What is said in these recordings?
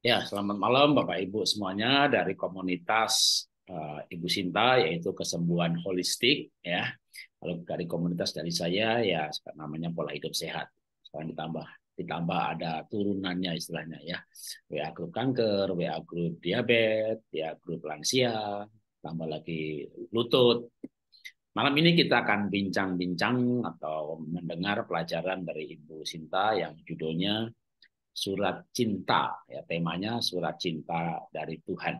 Ya, selamat malam Bapak Ibu semuanya dari komunitas uh, Ibu Sinta yaitu kesembuhan holistik ya. Kalau dari komunitas dari saya ya namanya pola hidup sehat. Sekarang ditambah ditambah ada turunannya istilahnya ya. WA grup kanker, WA grup diabetes, ya grup lansia, tambah lagi lutut. Malam ini kita akan bincang-bincang atau mendengar pelajaran dari Ibu Sinta yang judulnya surat cinta ya temanya surat cinta dari Tuhan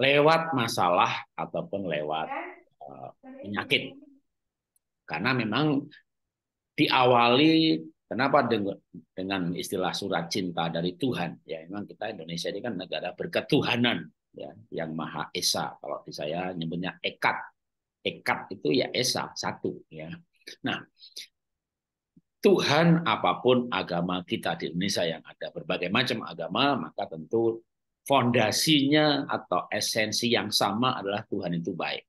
lewat masalah ataupun lewat eh, penyakit karena memang diawali kenapa dengan istilah surat cinta dari Tuhan ya memang kita Indonesia ini kan negara berketuhanan ya yang maha esa kalau di saya nyebutnya ekat ekat itu ya esa satu ya nah Tuhan apapun agama kita di Indonesia yang ada berbagai macam agama, maka tentu fondasinya atau esensi yang sama adalah Tuhan itu baik.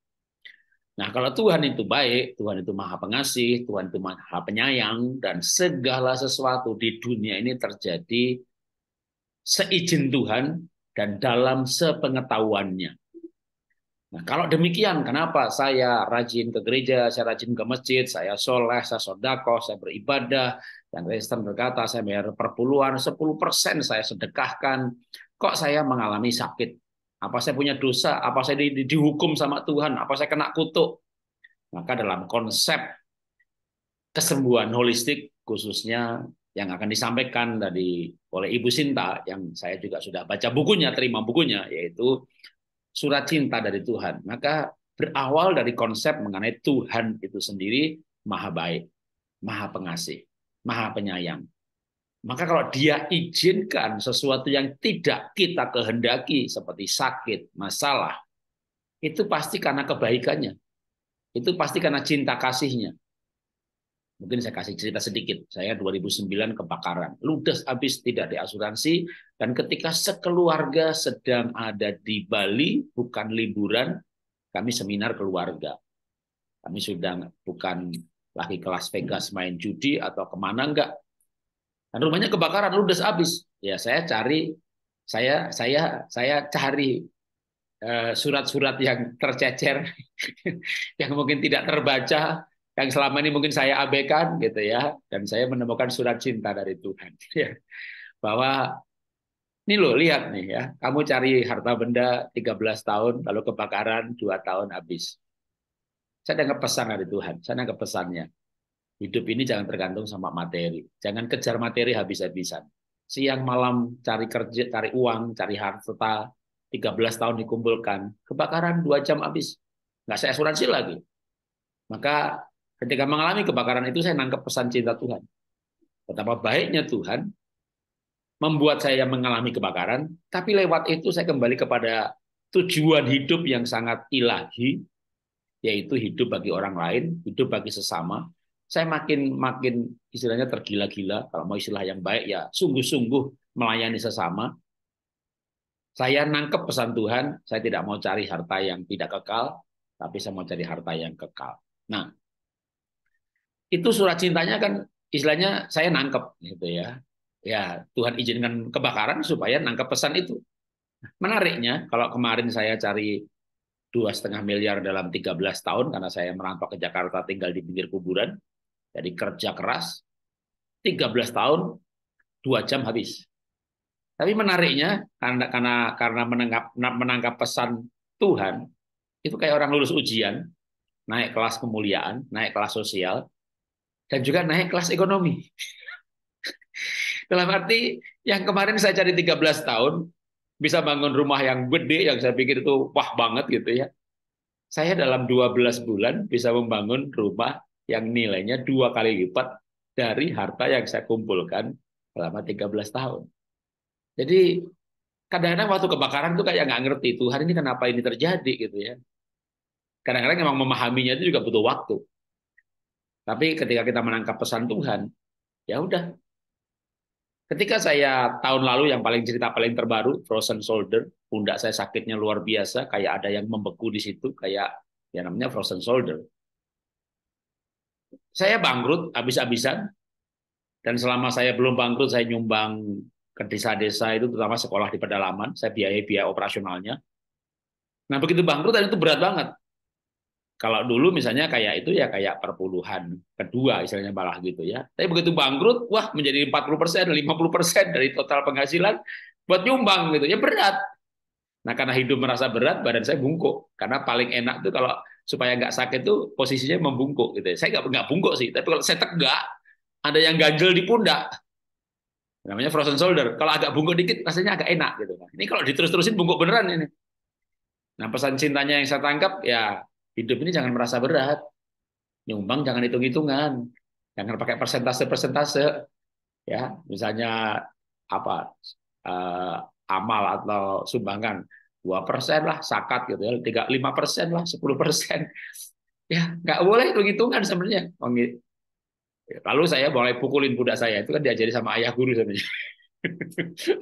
Nah, kalau Tuhan itu baik, Tuhan itu Maha Pengasih, Tuhan itu Maha Penyayang, dan segala sesuatu di dunia ini terjadi seizin Tuhan dan dalam sepengetahuannya. Nah, kalau demikian, kenapa saya rajin ke gereja, saya rajin ke masjid, saya soleh, saya sodako, saya beribadah, dan Kristen berkata, saya bayar perpuluhan, 10 persen saya sedekahkan, kok saya mengalami sakit? Apa saya punya dosa? Apa saya di, di, dihukum sama Tuhan? Apa saya kena kutuk? Maka dalam konsep kesembuhan holistik, khususnya yang akan disampaikan dari oleh Ibu Sinta yang saya juga sudah baca bukunya, terima bukunya, yaitu surat cinta dari Tuhan. Maka berawal dari konsep mengenai Tuhan itu sendiri maha baik, maha pengasih, maha penyayang. Maka kalau dia izinkan sesuatu yang tidak kita kehendaki seperti sakit, masalah, itu pasti karena kebaikannya. Itu pasti karena cinta kasihnya. Mungkin saya kasih cerita sedikit. Saya 2009 kebakaran. Ludes habis tidak diasuransi Dan ketika sekeluarga sedang ada di Bali, bukan liburan, kami seminar keluarga. Kami sudah bukan lagi kelas Las Vegas main judi atau kemana enggak. Dan rumahnya kebakaran, ludes habis. Ya saya cari, saya saya saya cari eh, surat-surat yang tercecer, yang mungkin tidak terbaca, yang selama ini mungkin saya abaikan gitu ya dan saya menemukan surat cinta dari Tuhan ya. bahwa ini loh lihat nih ya kamu cari harta benda 13 tahun lalu kebakaran dua tahun habis saya dengar pesan dari Tuhan saya dengar pesannya hidup ini jangan tergantung sama materi jangan kejar materi habis-habisan siang malam cari kerja cari uang cari harta 13 tahun dikumpulkan kebakaran dua jam habis nggak saya asuransi lagi maka Ketika mengalami kebakaran itu saya nangkep pesan cinta Tuhan. Betapa baiknya Tuhan membuat saya mengalami kebakaran, tapi lewat itu saya kembali kepada tujuan hidup yang sangat ilahi, yaitu hidup bagi orang lain, hidup bagi sesama. Saya makin makin istilahnya tergila-gila, kalau mau istilah yang baik ya sungguh-sungguh melayani sesama. Saya nangkep pesan Tuhan, saya tidak mau cari harta yang tidak kekal, tapi saya mau cari harta yang kekal. Nah, itu surat cintanya kan istilahnya saya nangkep gitu ya. Ya, Tuhan izinkan kebakaran supaya nangkep pesan itu. Menariknya, kalau kemarin saya cari dua setengah miliar dalam 13 tahun karena saya merantau ke Jakarta tinggal di pinggir kuburan, jadi kerja keras, 13 tahun, dua jam habis. Tapi menariknya karena karena karena menangkap menangkap pesan Tuhan itu kayak orang lulus ujian, naik kelas kemuliaan, naik kelas sosial, dan juga naik kelas ekonomi. Dalam arti yang kemarin saya cari 13 tahun bisa bangun rumah yang gede yang saya pikir itu wah banget gitu ya. Saya dalam 12 bulan bisa membangun rumah yang nilainya dua kali lipat dari harta yang saya kumpulkan selama 13 tahun. Jadi kadang-kadang waktu kebakaran tuh kayak nggak ngerti hari ini kenapa ini terjadi gitu ya. Kadang-kadang memang memahaminya itu juga butuh waktu. Tapi ketika kita menangkap pesan Tuhan, ya udah. Ketika saya tahun lalu yang paling cerita paling terbaru frozen shoulder, pundak saya sakitnya luar biasa, kayak ada yang membeku di situ, kayak yang namanya frozen shoulder. Saya bangkrut habis-habisan dan selama saya belum bangkrut saya nyumbang ke desa-desa itu terutama sekolah di pedalaman, saya biayai biaya operasionalnya. Nah begitu bangkrut dan itu berat banget. Kalau dulu misalnya kayak itu ya kayak perpuluhan kedua misalnya malah gitu ya. Tapi begitu bangkrut, wah menjadi 40%, 50% dari total penghasilan buat nyumbang gitu. Ya berat. Nah karena hidup merasa berat, badan saya bungkuk. Karena paling enak tuh kalau supaya nggak sakit tuh posisinya membungkuk gitu. Ya. Saya nggak nggak bungkuk sih, tapi kalau saya tegak, ada yang ganjel di pundak. Namanya frozen shoulder. Kalau agak bungkuk dikit, rasanya agak enak gitu. Ini kalau diterus-terusin bungkuk beneran ini. Nah pesan cintanya yang saya tangkap ya hidup ini jangan merasa berat. Nyumbang jangan hitung-hitungan. Jangan pakai persentase-persentase. Ya, misalnya apa eh, amal atau sumbangan dua persen lah sakat gitu ya tiga lima persen lah sepuluh persen ya nggak boleh hitung hitungan sebenarnya lalu saya boleh pukulin budak saya itu kan diajari sama ayah guru sebenarnya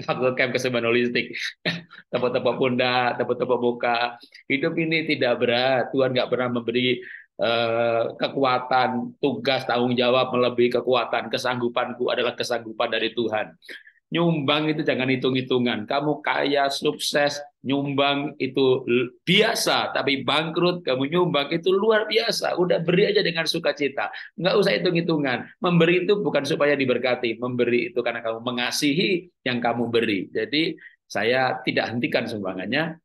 Faktor camp keseimbangan holistik. Tepuk-tepuk bunda, tepuk-tepuk muka. Hidup ini tidak berat. Tuhan nggak pernah memberi uh, kekuatan, tugas, tanggung jawab melebihi kekuatan. Kesanggupanku adalah kesanggupan dari Tuhan. Nyumbang itu jangan hitung-hitungan. Kamu kaya, sukses, nyumbang itu biasa, tapi bangkrut, kamu nyumbang itu luar biasa. Udah beri aja dengan sukacita. Nggak usah hitung-hitungan. Memberi itu bukan supaya diberkati. Memberi itu karena kamu mengasihi yang kamu beri. Jadi saya tidak hentikan sumbangannya.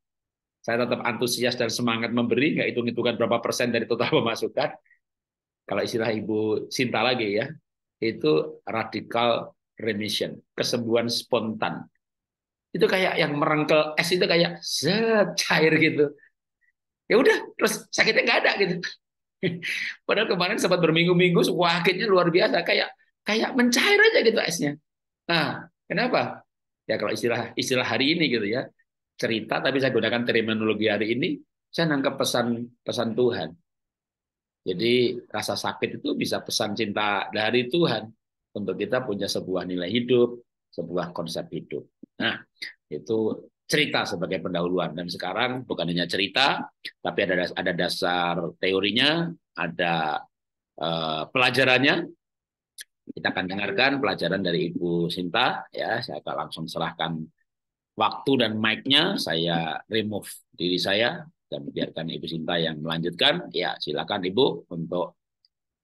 Saya tetap antusias dan semangat memberi, nggak hitung-hitungan berapa persen dari total pemasukan. Kalau istilah Ibu Sinta lagi ya, itu radikal remission, kesembuhan spontan. Itu kayak yang merengkel es itu kayak zet, cair gitu. Ya udah, terus sakitnya nggak ada gitu. Padahal kemarin sempat berminggu-minggu sakitnya luar biasa kayak kayak mencair aja gitu esnya. Nah, kenapa? Ya kalau istilah istilah hari ini gitu ya. Cerita tapi saya gunakan terminologi hari ini, saya nangkep pesan pesan Tuhan. Jadi rasa sakit itu bisa pesan cinta dari Tuhan untuk kita punya sebuah nilai hidup, sebuah konsep hidup. Nah, itu cerita sebagai pendahuluan dan sekarang bukan hanya cerita, tapi ada ada dasar teorinya, ada uh, pelajarannya. Kita akan dengarkan pelajaran dari Ibu Sinta ya, saya akan langsung serahkan waktu dan mic-nya saya remove diri saya dan biarkan Ibu Sinta yang melanjutkan. Ya, silakan Ibu untuk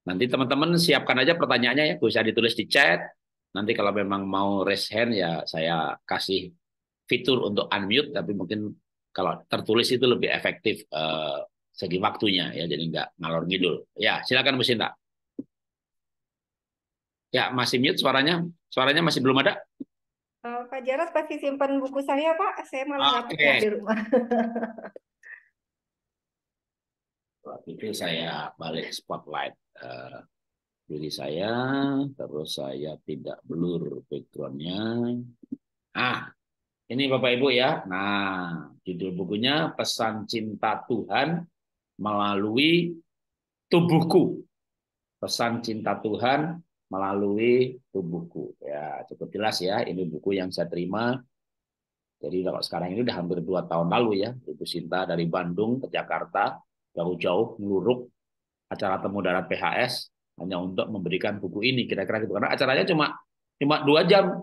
Nanti teman-teman siapkan aja pertanyaannya ya, bisa ditulis di chat. Nanti kalau memang mau raise hand ya saya kasih fitur untuk unmute, tapi mungkin kalau tertulis itu lebih efektif uh, segi waktunya ya, jadi nggak ngalor ngidul. Ya, silakan Bu Sinta. Ya, masih mute suaranya. Suaranya masih belum ada. Eh, Pak Jarot pasti simpan buku saya, Pak. Saya malah nggak okay. di rumah. Waktu saya balik spotlight uh, eh, diri saya, terus saya tidak blur backgroundnya. Ah, ini Bapak Ibu ya. Nah, judul bukunya Pesan Cinta Tuhan melalui tubuhku. Pesan Cinta Tuhan melalui tubuhku. Ya, cukup jelas ya. Ini buku yang saya terima. Jadi kalau sekarang ini udah hampir dua tahun lalu ya, Ibu Sinta dari Bandung ke Jakarta, jauh-jauh ngeluruk acara temu darat PHS hanya untuk memberikan buku ini kira-kira gitu karena acaranya cuma cuma dua jam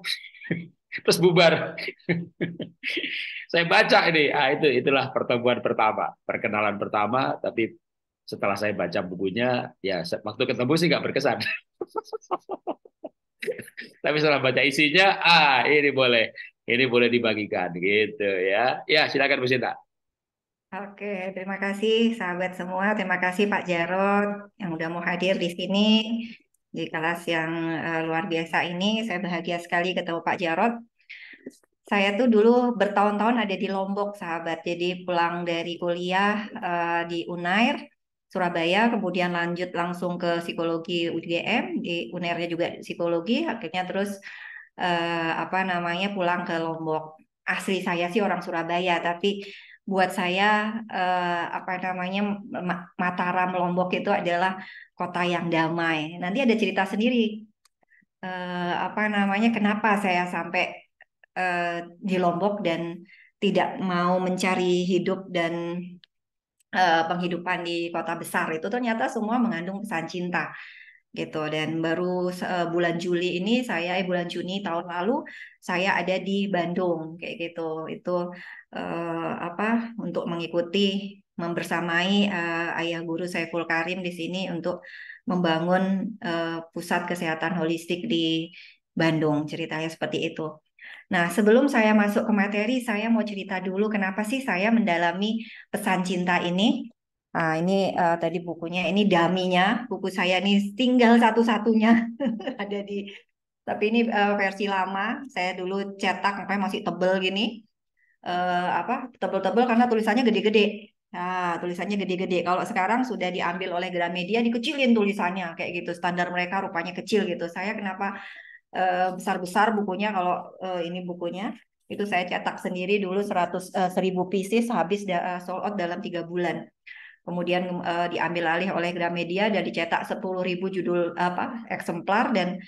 terus bubar saya baca ini ah itu itulah pertemuan pertama perkenalan pertama tapi setelah saya baca bukunya ya waktu ketemu sih nggak berkesan tapi setelah baca isinya ah ini boleh ini boleh dibagikan gitu ya ya silakan Bu Sinta Oke, terima kasih sahabat semua. Terima kasih Pak Jarod yang sudah mau hadir di sini di kelas yang uh, luar biasa ini. Saya bahagia sekali ketemu Pak Jarod. Saya tuh dulu bertahun-tahun ada di Lombok, sahabat. Jadi pulang dari kuliah uh, di Unair, Surabaya, kemudian lanjut langsung ke psikologi UGM, di Unairnya juga psikologi, akhirnya terus uh, apa namanya pulang ke Lombok. Asli saya sih orang Surabaya, tapi buat saya eh, apa namanya Mataram Lombok itu adalah kota yang damai. Nanti ada cerita sendiri eh, apa namanya kenapa saya sampai eh, di Lombok dan tidak mau mencari hidup dan eh, penghidupan di kota besar itu ternyata semua mengandung pesan cinta gitu dan baru eh, bulan Juli ini saya eh bulan Juni tahun lalu saya ada di Bandung kayak gitu itu uh, apa untuk mengikuti membersamai uh, ayah guru Saiful Karim di sini untuk membangun uh, pusat kesehatan holistik di Bandung ceritanya seperti itu. Nah, sebelum saya masuk ke materi, saya mau cerita dulu kenapa sih saya mendalami pesan cinta ini. Nah, ini uh, tadi bukunya, ini daminya, buku saya ini tinggal satu-satunya ada di, tapi ini uh, versi lama. Saya dulu cetak, sampai masih tebel gini uh, apa tebel-tebel karena tulisannya gede-gede. Nah, tulisannya gede-gede. Kalau sekarang sudah diambil oleh Gramedia dikecilin tulisannya kayak gitu. Standar mereka rupanya kecil gitu. Saya kenapa eh, besar-besar bukunya kalau uh, ini bukunya itu saya cetak sendiri dulu 100 uh, 1000 pieces habis da, sold out dalam tiga bulan. Kemudian uh, diambil alih oleh Gramedia dan dicetak 10.000 judul apa eksemplar dan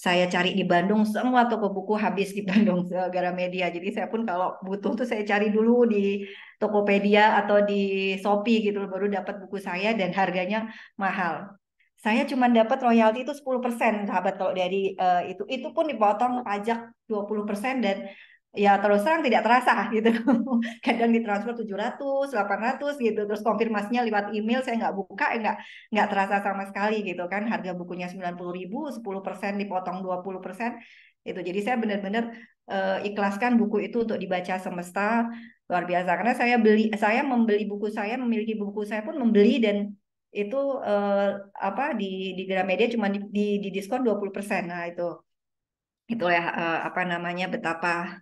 saya cari di Bandung semua toko buku habis di Bandung gara media jadi saya pun kalau butuh tuh saya cari dulu di Tokopedia atau di Shopee gitu baru dapat buku saya dan harganya mahal saya cuma dapat royalti itu 10% sahabat kalau dari uh, itu itu pun dipotong pajak 20% dan ya terus terang tidak terasa gitu. Kadang ditransfer 700, 800 gitu. Terus konfirmasinya lewat email saya nggak buka, eh, nggak nggak terasa sama sekali gitu kan. Harga bukunya sepuluh 10% dipotong 20%. Itu jadi saya benar-benar uh, ikhlaskan buku itu untuk dibaca semesta luar biasa karena saya beli saya membeli buku saya memiliki buku saya pun membeli dan itu uh, apa di di Gramedia cuma di, di, di diskon 20%. Nah, itu itulah uh, apa namanya betapa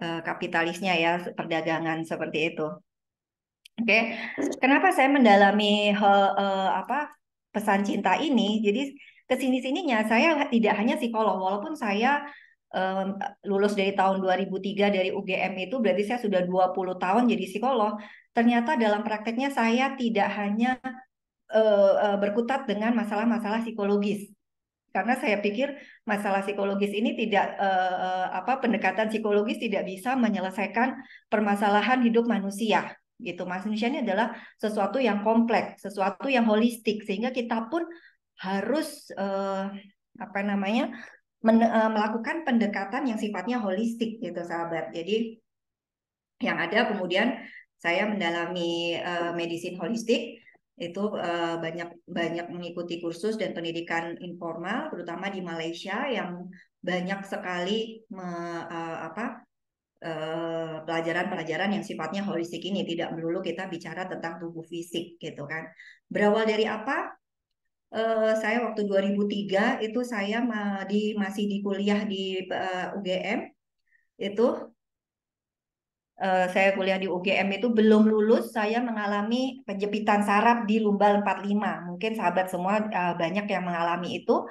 Eh, kapitalisnya ya perdagangan seperti itu. Oke, okay. kenapa saya mendalami he, eh, he, apa pesan cinta ini? Jadi kesini sininya saya tidak hanya psikolog, walaupun saya um, lulus dari tahun 2003 dari UGM itu berarti saya sudah 20 tahun jadi psikolog. Ternyata dalam prakteknya saya tidak hanya uh, uh, berkutat dengan masalah-masalah psikologis, karena saya pikir masalah psikologis ini tidak eh, eh, apa pendekatan psikologis tidak bisa menyelesaikan permasalahan hidup manusia gitu. Manusia ini adalah sesuatu yang kompleks, sesuatu yang holistik sehingga kita pun harus eh, apa namanya men, eh, melakukan pendekatan yang sifatnya holistik gitu sahabat. Jadi yang ada kemudian saya mendalami eh, medicine holistik itu eh, banyak banyak mengikuti kursus dan pendidikan informal terutama di Malaysia yang banyak sekali me, eh, apa eh, pelajaran-pelajaran yang sifatnya holistik ini tidak melulu kita bicara tentang tubuh fisik gitu kan. Berawal dari apa? saya waktu 2003 itu saya di masih di kuliah di UGM itu uh, saya kuliah di UGM itu belum lulus saya mengalami penjepitan saraf di lumbal 45 mungkin sahabat semua uh, banyak yang mengalami itu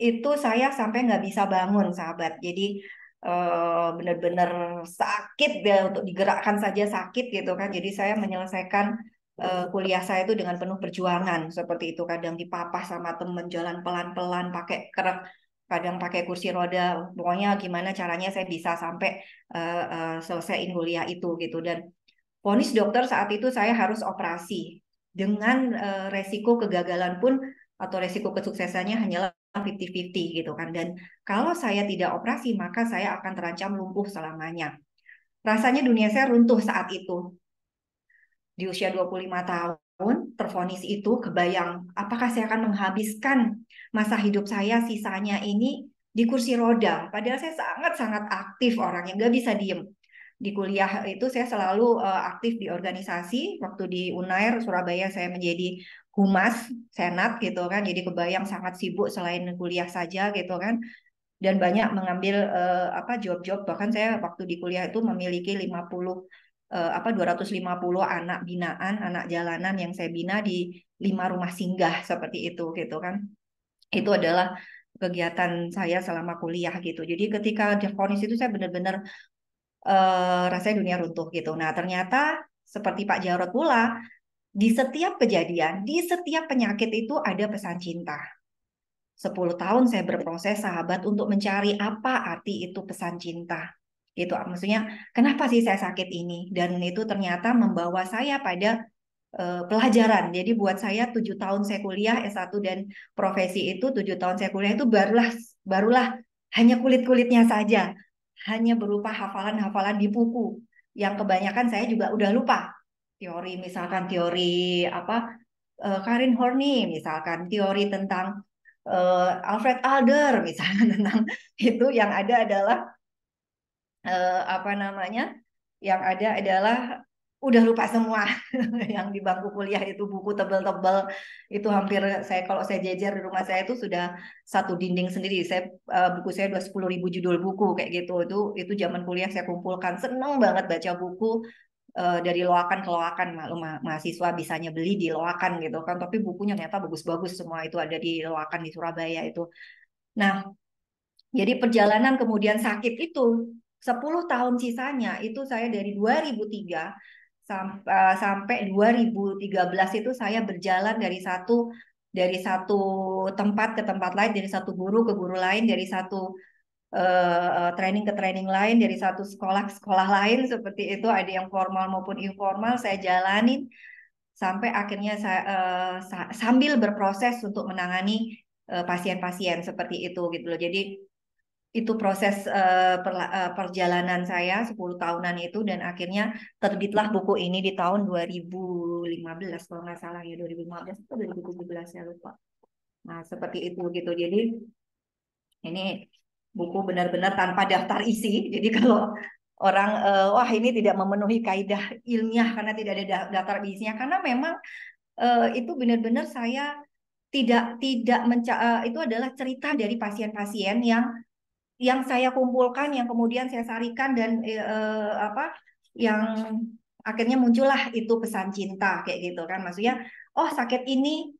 itu saya sampai nggak bisa bangun sahabat jadi eh, benar-benar sakit ya untuk digerakkan saja sakit gitu kan jadi saya menyelesaikan uh, kuliah saya itu dengan penuh perjuangan seperti itu kadang dipapah sama temen jalan pelan-pelan pakai kerak kadang pakai kursi roda pokoknya gimana caranya saya bisa sampai uh, eh, uh, eh, selesaiin kuliah itu gitu dan ponis dokter saat itu saya harus operasi dengan uh, resiko kegagalan pun atau resiko kesuksesannya hanyalah 50-50 gitu kan dan kalau saya tidak operasi maka saya akan terancam lumpuh selamanya rasanya dunia saya runtuh saat itu di usia 25 tahun tahun terfonis itu kebayang apakah saya akan menghabiskan masa hidup saya sisanya ini di kursi roda padahal saya sangat-sangat aktif orangnya nggak bisa diem di kuliah itu saya selalu eh, aktif di organisasi waktu di Unair Surabaya saya menjadi humas senat gitu kan jadi kebayang sangat sibuk selain kuliah saja gitu kan dan banyak mengambil uh, apa job-job bahkan saya waktu di kuliah itu memiliki 50 Eh, apa 250 anak binaan, anak jalanan yang saya bina di lima rumah singgah seperti itu gitu kan. Itu adalah kegiatan saya selama kuliah gitu. Jadi ketika difonis itu saya benar-benar eh, rasanya dunia runtuh gitu. Nah, ternyata seperti Pak Jarot pula di setiap kejadian, di setiap penyakit itu ada pesan cinta. 10 tahun saya berproses sahabat untuk mencari apa arti itu pesan cinta gitu maksudnya kenapa sih saya sakit ini dan itu ternyata membawa saya pada uh, pelajaran jadi buat saya tujuh tahun saya kuliah S1 dan profesi itu tujuh tahun saya kuliah itu barulah barulah hanya kulit kulitnya saja hanya berupa hafalan-hafalan di buku yang kebanyakan saya juga udah lupa teori misalkan teori apa uh, Karin Horney misalkan teori tentang eh, Alfred Adler misalnya tentang itu yang ada adalah eh, apa namanya yang ada adalah udah lupa semua yang di bangku kuliah itu buku tebel-tebel itu hampir saya kalau saya jejer di rumah saya itu sudah satu dinding sendiri saya eh, buku saya udah sepuluh ribu judul buku kayak gitu itu itu zaman kuliah saya kumpulkan seneng banget baca buku eh, dari loakan ke loakan malu ma mahasiswa bisanya beli di loakan gitu kan tapi bukunya ternyata bagus-bagus semua itu ada di loakan di Surabaya itu nah jadi perjalanan kemudian sakit itu 10 tahun sisanya itu saya dari 2003 eh, sampai 2013 itu saya berjalan dari satu dari satu tempat ke tempat lain, dari satu guru ke guru lain, dari satu uh, training ke training lain, dari satu sekolah ke sekolah lain seperti itu ada yang formal maupun informal saya jalanin sampai akhirnya saya uh, sambil berproses untuk menangani pasien-pasien uh, seperti itu gitu loh. Jadi itu proses uh, eh, per, uh, eh, perjalanan saya 10 tahunan itu dan akhirnya terbitlah buku ini di tahun 2015 kalau nggak salah ya 2015 atau 2017 saya lupa. Nah, seperti itu gitu. Jadi ini buku benar-benar tanpa daftar isi. Jadi kalau orang uh, wah ini tidak memenuhi kaidah ilmiah karena tidak ada daftar isinya karena memang uh, itu benar-benar saya tidak tidak menca uh, itu adalah cerita dari pasien-pasien yang yang saya kumpulkan, yang kemudian saya sarikan dan eh, eh, apa yang akhirnya muncullah itu pesan cinta kayak gitu kan maksudnya oh sakit ini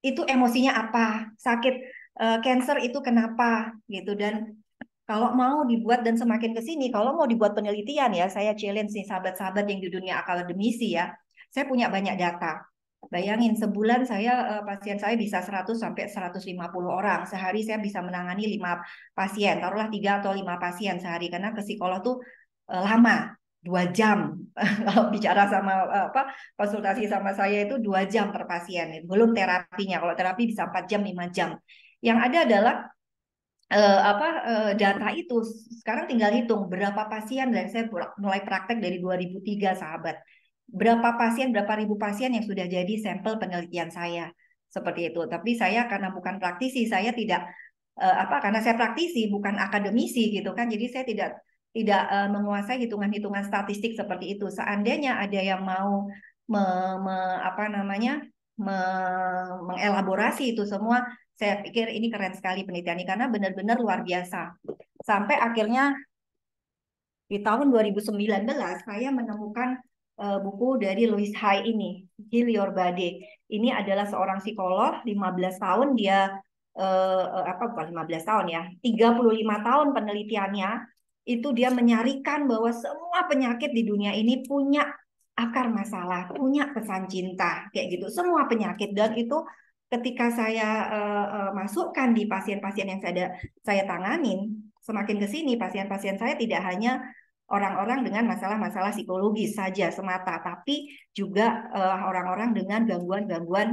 itu emosinya apa sakit eh, cancer itu kenapa gitu dan kalau mau dibuat dan semakin ke sini kalau mau dibuat penelitian ya saya challenge nih sahabat-sahabat yang di dunia akademisi ya saya punya banyak data Bayangin sebulan saya eh, pasien saya bisa 100 sampai 150 orang. Sehari saya bisa menangani 5 pasien, taruhlah 3 atau 5 pasien sehari karena ke psikolog tuh eh, lama dua jam kalau bicara sama eh, apa konsultasi sama saya itu dua jam per pasien belum terapinya kalau terapi bisa empat jam lima jam yang ada adalah Uh, apa uh, data itu sekarang tinggal hitung berapa pasien dan saya mulai praktek dari 2003 sahabat berapa pasien, berapa ribu pasien yang sudah jadi sampel penelitian saya seperti itu. Tapi saya karena bukan praktisi, saya tidak uh, apa karena saya praktisi bukan akademisi gitu kan. Jadi saya tidak tidak uh, menguasai hitungan-hitungan statistik seperti itu. Seandainya ada yang mau me, me, apa namanya me, mengelaborasi itu semua, saya pikir ini keren sekali penelitian ini karena benar-benar luar biasa. Sampai akhirnya di tahun 2019 saya menemukan uh, buku dari Louis Hay ini, Heal Your Body. Ini adalah seorang psikolog 15 tahun dia uh, apa bukan 15 tahun ya, 35 tahun penelitiannya itu dia menyarikan bahwa semua penyakit di dunia ini punya akar masalah, punya pesan cinta kayak gitu. Semua penyakit dan itu ketika saya uh, uh, masukkan di pasien-pasien yang saya ada, saya tanganin, semakin ke sini pasien-pasien saya tidak hanya orang-orang dengan masalah-masalah psikologis saja semata, tapi juga eh, orang-orang uh, dengan gangguan-gangguan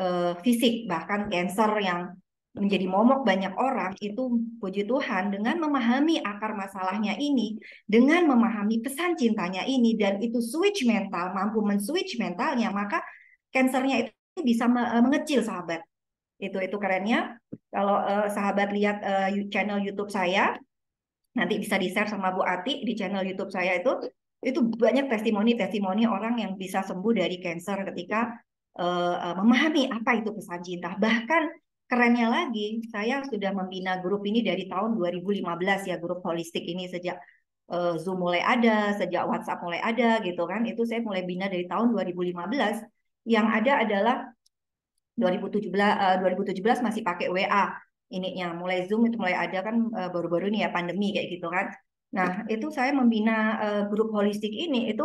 uh, fisik, bahkan cancer yang menjadi momok banyak orang itu puji Tuhan dengan memahami akar masalahnya ini, dengan memahami pesan cintanya ini dan itu switch mental, mampu men-switch mentalnya, maka kansernya itu bisa eh, mengecil sahabat. Itu itu kerennya. Kalau uh, sahabat lihat uh, channel YouTube saya, nanti bisa di-share sama Bu Ati di channel YouTube saya itu itu banyak testimoni-testimoni orang yang bisa sembuh dari kanker ketika uh, memahami apa itu pesan cinta. Bahkan kerennya lagi, saya sudah membina grup ini dari tahun 2015 ya grup holistik ini sejak uh, Zoom mulai ada, sejak WhatsApp mulai ada gitu kan. Itu saya mulai bina dari tahun 2015. Yang ada adalah 2017 uh, 2017 masih pakai WA ininya mulai zoom itu mulai ada kan eh, baru-baru ini ya pandemi kayak gitu kan nah hmm. itu saya membina eh, grup holistik ini itu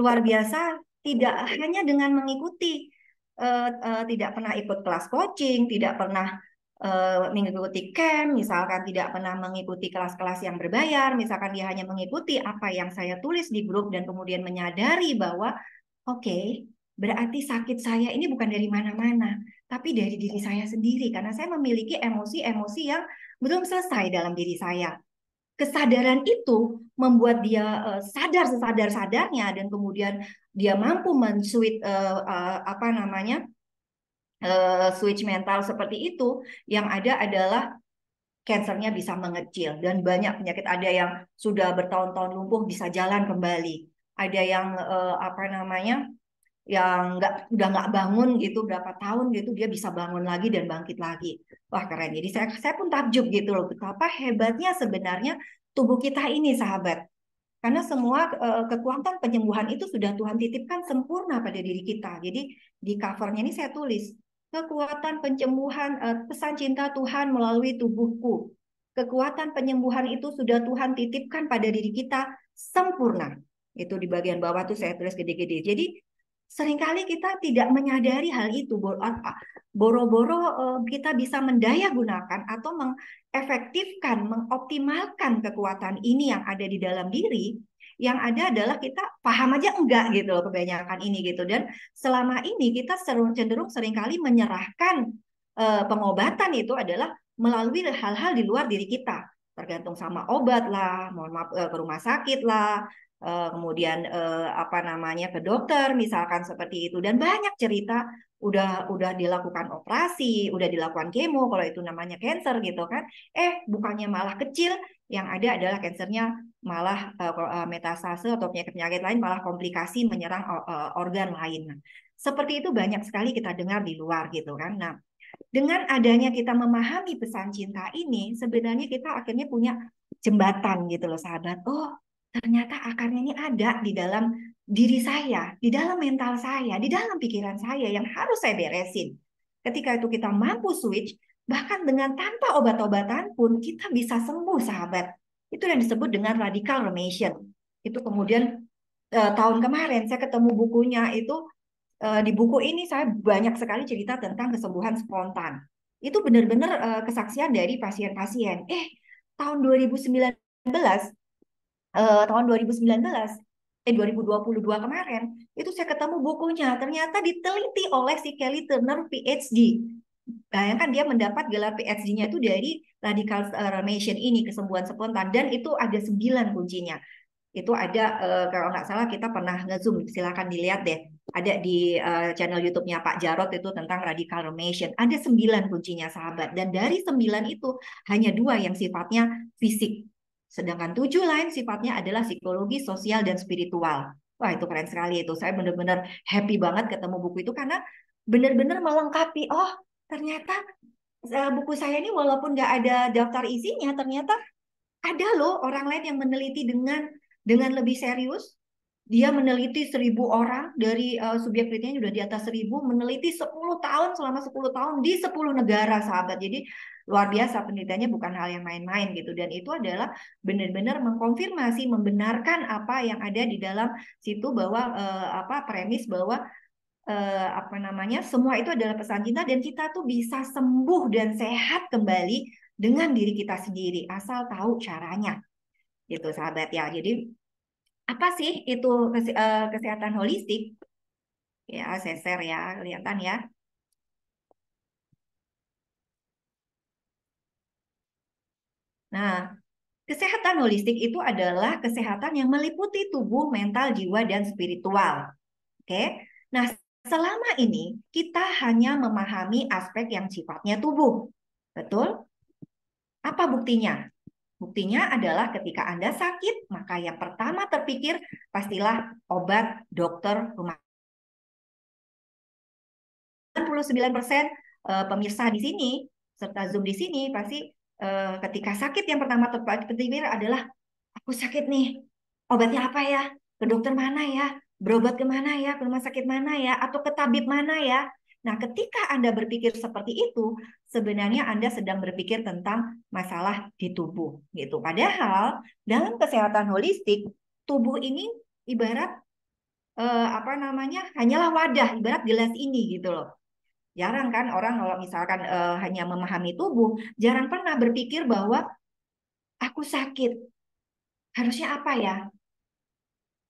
luar biasa tidak hanya dengan mengikuti eh, tidak pernah ikut kelas coaching tidak pernah mengikuti camp misalkan tidak pernah mengikuti kelas-kelas yang berbayar misalkan dia hanya mengikuti apa yang saya tulis di grup dan kemudian menyadari bahwa oke okay, Berarti sakit saya ini bukan dari mana-mana, tapi dari diri saya sendiri karena saya memiliki emosi-emosi yang belum selesai dalam diri saya. Kesadaran itu membuat dia eh, sadar sesadar-sadarnya dan kemudian dia mampu mensuit eh, eh, apa namanya? switch mental seperti itu yang ada adalah kansernya bisa mengecil dan banyak penyakit ada yang sudah bertahun-tahun lumpuh bisa jalan kembali ada yang apa namanya yang nggak udah nggak bangun gitu berapa tahun gitu dia bisa bangun lagi dan bangkit lagi wah keren jadi saya saya pun takjub gitu loh betapa hebatnya sebenarnya tubuh kita ini sahabat karena semua eh, kekuatan penyembuhan itu sudah Tuhan titipkan sempurna pada diri kita jadi di covernya ini saya tulis kekuatan penyembuhan eh, pesan cinta Tuhan melalui tubuhku kekuatan penyembuhan itu sudah Tuhan titipkan pada diri kita sempurna itu di bagian bawah tuh saya tulis gede-gede jadi seringkali kita tidak menyadari hal itu boro-boro eh, kita bisa mendaya gunakan atau mengefektifkan mengoptimalkan kekuatan ini yang ada di dalam diri yang ada adalah kita paham aja enggak gitu loh kebanyakan ini gitu dan selama ini kita cenderung seringkali menyerahkan eh, pengobatan itu adalah melalui hal-hal di luar diri kita tergantung sama obat lah, mohon maaf eh, ke rumah sakit lah, Eh, kemudian eh, apa namanya ke dokter misalkan seperti itu dan banyak cerita udah udah dilakukan operasi, udah dilakukan kemo kalau itu namanya cancer gitu kan. Eh bukannya malah kecil, yang ada adalah kansernya malah uh, metastase atau penyakit-penyakit lain malah komplikasi menyerang organ lain. Nah, seperti itu banyak sekali kita dengar di luar gitu kan. Nah, dengan adanya kita memahami pesan cinta ini, sebenarnya kita akhirnya punya jembatan gitu loh sahabat. Oh, ternyata akarnya ini ada di dalam diri saya, di dalam mental saya, di dalam pikiran saya yang harus saya beresin. Ketika itu kita mampu switch, bahkan dengan tanpa obat-obatan pun kita bisa sembuh sahabat. Itu yang disebut dengan radical remission. Itu kemudian eh, tahun kemarin saya ketemu bukunya itu eh, di buku ini saya banyak sekali cerita tentang kesembuhan spontan. Itu benar-benar eh, kesaksian dari pasien-pasien. Eh, tahun 2019 eh, tahun 2019 eh 2022 kemarin itu saya ketemu bukunya ternyata diteliti oleh si Kelly Turner PhD bayangkan dia mendapat gelar PhD-nya itu dari radical remission ini kesembuhan spontan dan itu ada sembilan kuncinya itu ada uh, kalau nggak salah kita pernah ngezoom silahkan dilihat deh ada di uh, channel YouTube-nya Pak Jarot itu tentang radical remission ada sembilan kuncinya sahabat dan dari sembilan itu hanya dua yang sifatnya fisik Sedangkan tujuh lain sifatnya adalah psikologi, sosial, dan spiritual. Wah itu keren sekali itu. Saya benar-benar happy banget ketemu buku itu karena benar-benar melengkapi. Oh ternyata eh, buku saya ini walaupun nggak ada daftar isinya, ternyata ada loh orang lain yang meneliti dengan dengan lebih serius. Dia meneliti seribu orang dari uh, subjek penelitiannya sudah di atas seribu, meneliti sepuluh tahun selama sepuluh tahun di sepuluh negara sahabat. Jadi luar biasa penelitiannya bukan hal yang main-main gitu dan itu adalah benar-benar mengkonfirmasi membenarkan apa yang ada di dalam situ bahwa eh, apa premis bahwa eh, apa namanya semua itu adalah pesan cinta dan kita tuh bisa sembuh dan sehat kembali dengan diri kita sendiri asal tahu caranya gitu sahabat ya jadi apa sih itu eh, kesehatan holistik ya seser ya kelihatan ya Nah, kesehatan holistik itu adalah kesehatan yang meliputi tubuh, mental, jiwa, dan spiritual. Oke. Nah, selama ini kita hanya memahami aspek yang sifatnya tubuh. Betul? Apa buktinya? Buktinya adalah ketika Anda sakit, maka yang pertama terpikir pastilah obat, dokter, rumah. 99% eh, pemirsa di sini serta Zoom di sini pasti Eh, ketika sakit yang pertama terpikir adalah aku sakit nih obatnya apa ya ke dokter mana ya berobat kemana ya ke rumah sakit mana ya atau ke tabib mana ya nah ketika anda berpikir seperti itu sebenarnya anda sedang berpikir tentang masalah di tubuh gitu padahal dalam kesehatan holistik tubuh ini ibarat eh, apa namanya hanyalah wadah ibarat gelas ini gitu loh Jarang kan orang kalau misalkan uh, hanya memahami tubuh, jarang pernah berpikir bahwa aku sakit. Harusnya apa ya?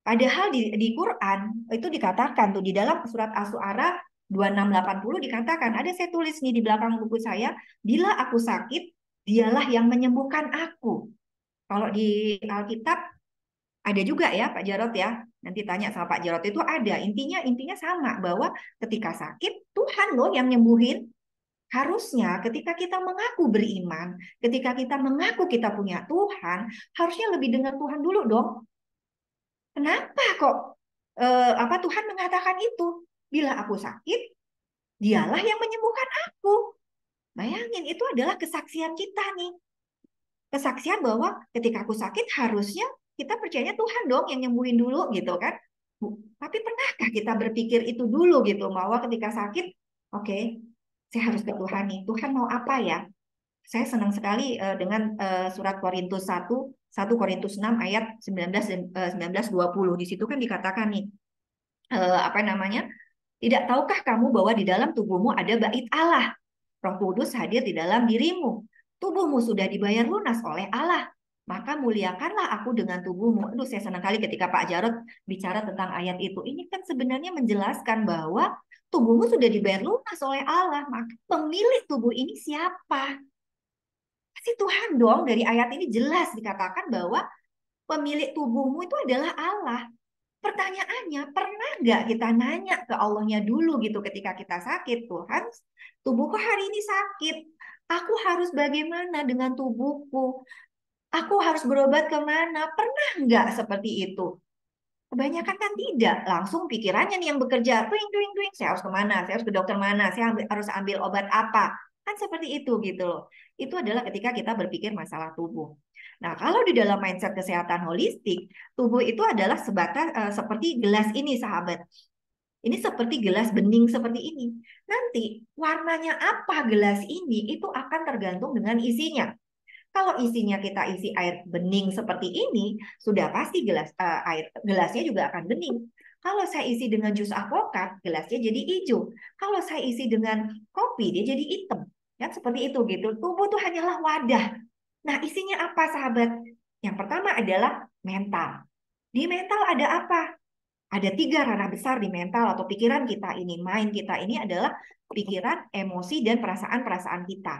Padahal di, di Quran itu dikatakan tuh di dalam surat As-Su'ara 2680 dikatakan ada saya tulis nih di belakang buku saya, bila aku sakit, dialah yang menyembuhkan aku. Kalau di Alkitab ada juga ya Pak Jarot ya. Nanti tanya sama Pak Jarot itu ada. Intinya intinya sama bahwa ketika sakit Tuhan loh yang nyembuhin. Harusnya ketika kita mengaku beriman, ketika kita mengaku kita punya Tuhan, harusnya lebih dengar Tuhan dulu dong. Kenapa kok eh, apa Tuhan mengatakan itu? Bila aku sakit, dialah yang menyembuhkan aku. Bayangin itu adalah kesaksian kita nih. Kesaksian bahwa ketika aku sakit harusnya kita percayanya Tuhan dong yang nyembuhin dulu gitu kan. Tapi pernahkah kita berpikir itu dulu gitu bahwa ketika sakit, oke, okay, saya harus ke Tuhan nih. Tuhan mau apa ya? Saya senang sekali uh, dengan uh, surat Korintus 1, 1 Korintus 6 ayat 19 dan uh, 19 20. Di situ kan dikatakan nih uh, apa namanya? Tidak tahukah kamu bahwa di dalam tubuhmu ada bait Allah? Roh Kudus hadir di dalam dirimu. Tubuhmu sudah dibayar lunas oleh Allah maka muliakanlah aku dengan tubuhmu. Aduh, saya senang kali ketika Pak Jarod bicara tentang ayat itu. Ini kan sebenarnya menjelaskan bahwa tubuhmu sudah dibayar lunas oleh Allah. Maka pemilik tubuh ini siapa? Pasti Tuhan dong. Dari ayat ini jelas dikatakan bahwa pemilik tubuhmu itu adalah Allah. Pertanyaannya, pernah nggak kita nanya ke Allahnya dulu gitu ketika kita sakit? Tuhan, tubuhku hari ini sakit. Aku harus bagaimana dengan tubuhku? aku harus berobat kemana? Pernah nggak seperti itu? Kebanyakan kan tidak, langsung pikirannya nih yang bekerja, tuing, tuing, tuing, saya harus kemana, saya harus ke dokter mana, saya ambil, harus ambil obat apa. Kan seperti itu gitu loh. Itu adalah ketika kita berpikir masalah tubuh. Nah, kalau di dalam mindset kesehatan holistik, tubuh itu adalah sebatas uh, seperti gelas ini, sahabat. Ini seperti gelas bening seperti ini. Nanti warnanya apa gelas ini itu akan tergantung dengan isinya. Kalau isinya kita isi air bening seperti ini, sudah pasti gelas uh, air gelasnya juga akan bening. Kalau saya isi dengan jus avokat, gelasnya jadi hijau. Kalau saya isi dengan kopi, dia jadi hitam. Ya, seperti itu gitu. Tubuh itu hanyalah wadah. Nah, isinya apa sahabat? Yang pertama adalah mental. Di mental ada apa? Ada tiga ranah besar di mental atau pikiran kita ini. Mind kita ini adalah pikiran, emosi, dan perasaan-perasaan kita.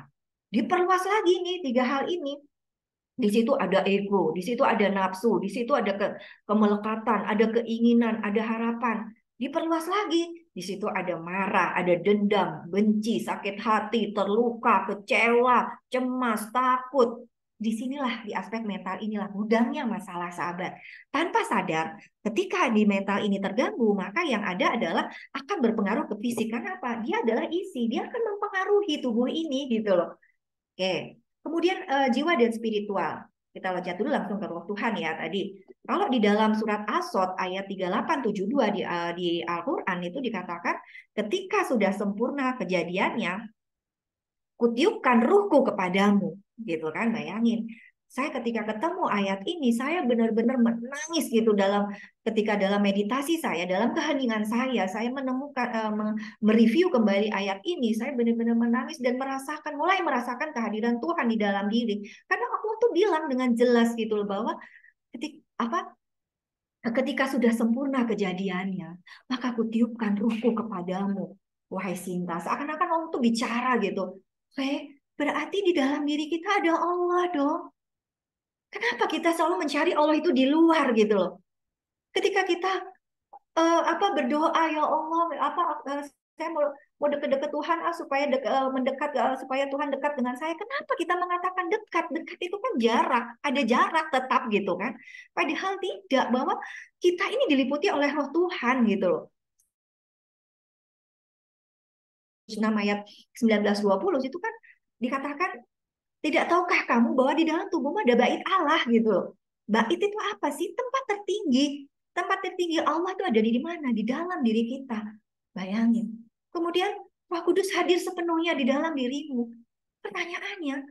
Diperluas lagi nih tiga hal ini. Di situ ada ego, di situ ada nafsu, di situ ada ke kemelekatan, ada keinginan, ada harapan. Diperluas lagi. Di situ ada marah, ada dendam, benci, sakit hati, terluka, kecewa, cemas, takut, disinilah di aspek mental inilah gudangnya masalah sahabat. Tanpa sadar, ketika di mental ini terganggu, maka yang ada adalah akan berpengaruh ke fisik. kenapa Dia adalah isi, dia akan mempengaruhi tubuh ini gitu loh. Oke. Kemudian uh, jiwa dan spiritual. Kita loncat dulu langsung ke ruang Tuhan ya tadi. Kalau di dalam surat Asot ayat 3872 di uh, di Al-Qur'an itu dikatakan ketika sudah sempurna kejadiannya kutiupkan ruhku kepadamu gitu kan bayangin saya ketika ketemu ayat ini saya benar-benar menangis gitu dalam ketika dalam meditasi saya dalam keheningan saya saya menemukan uh, mereview kembali ayat ini saya benar-benar menangis dan merasakan mulai merasakan kehadiran Tuhan di dalam diri karena Allah tuh bilang dengan jelas gitu loh bahwa ketika apa ketika sudah sempurna kejadiannya maka aku tiupkan ruhku kepadamu wahai Sinta seakan-akan Allah tuh bicara gitu oke berarti di dalam diri kita ada Allah dong Kenapa kita selalu mencari Allah itu di luar gitu loh? Ketika kita uh, apa berdoa ya Allah, apa uh, saya mau mau deket-deket Tuhan ah, supaya de uh, eh, mendekat uh, supaya Tuhan dekat dengan saya. Kenapa kita mengatakan dekat? Dekat itu kan jarak, ada jarak tetap gitu kan. Padahal tidak bahwa kita ini diliputi oleh roh Tuhan gitu loh. 6 ayat 19 20 itu kan dikatakan tidak tahukah kamu bahwa di dalam tubuhmu ada bait Allah gitu Bait itu apa sih? Tempat tertinggi. Tempat tertinggi Allah itu ada di mana? Di dalam diri kita. Bayangin. Kemudian Roh Kudus hadir sepenuhnya di dalam dirimu. Pertanyaannya,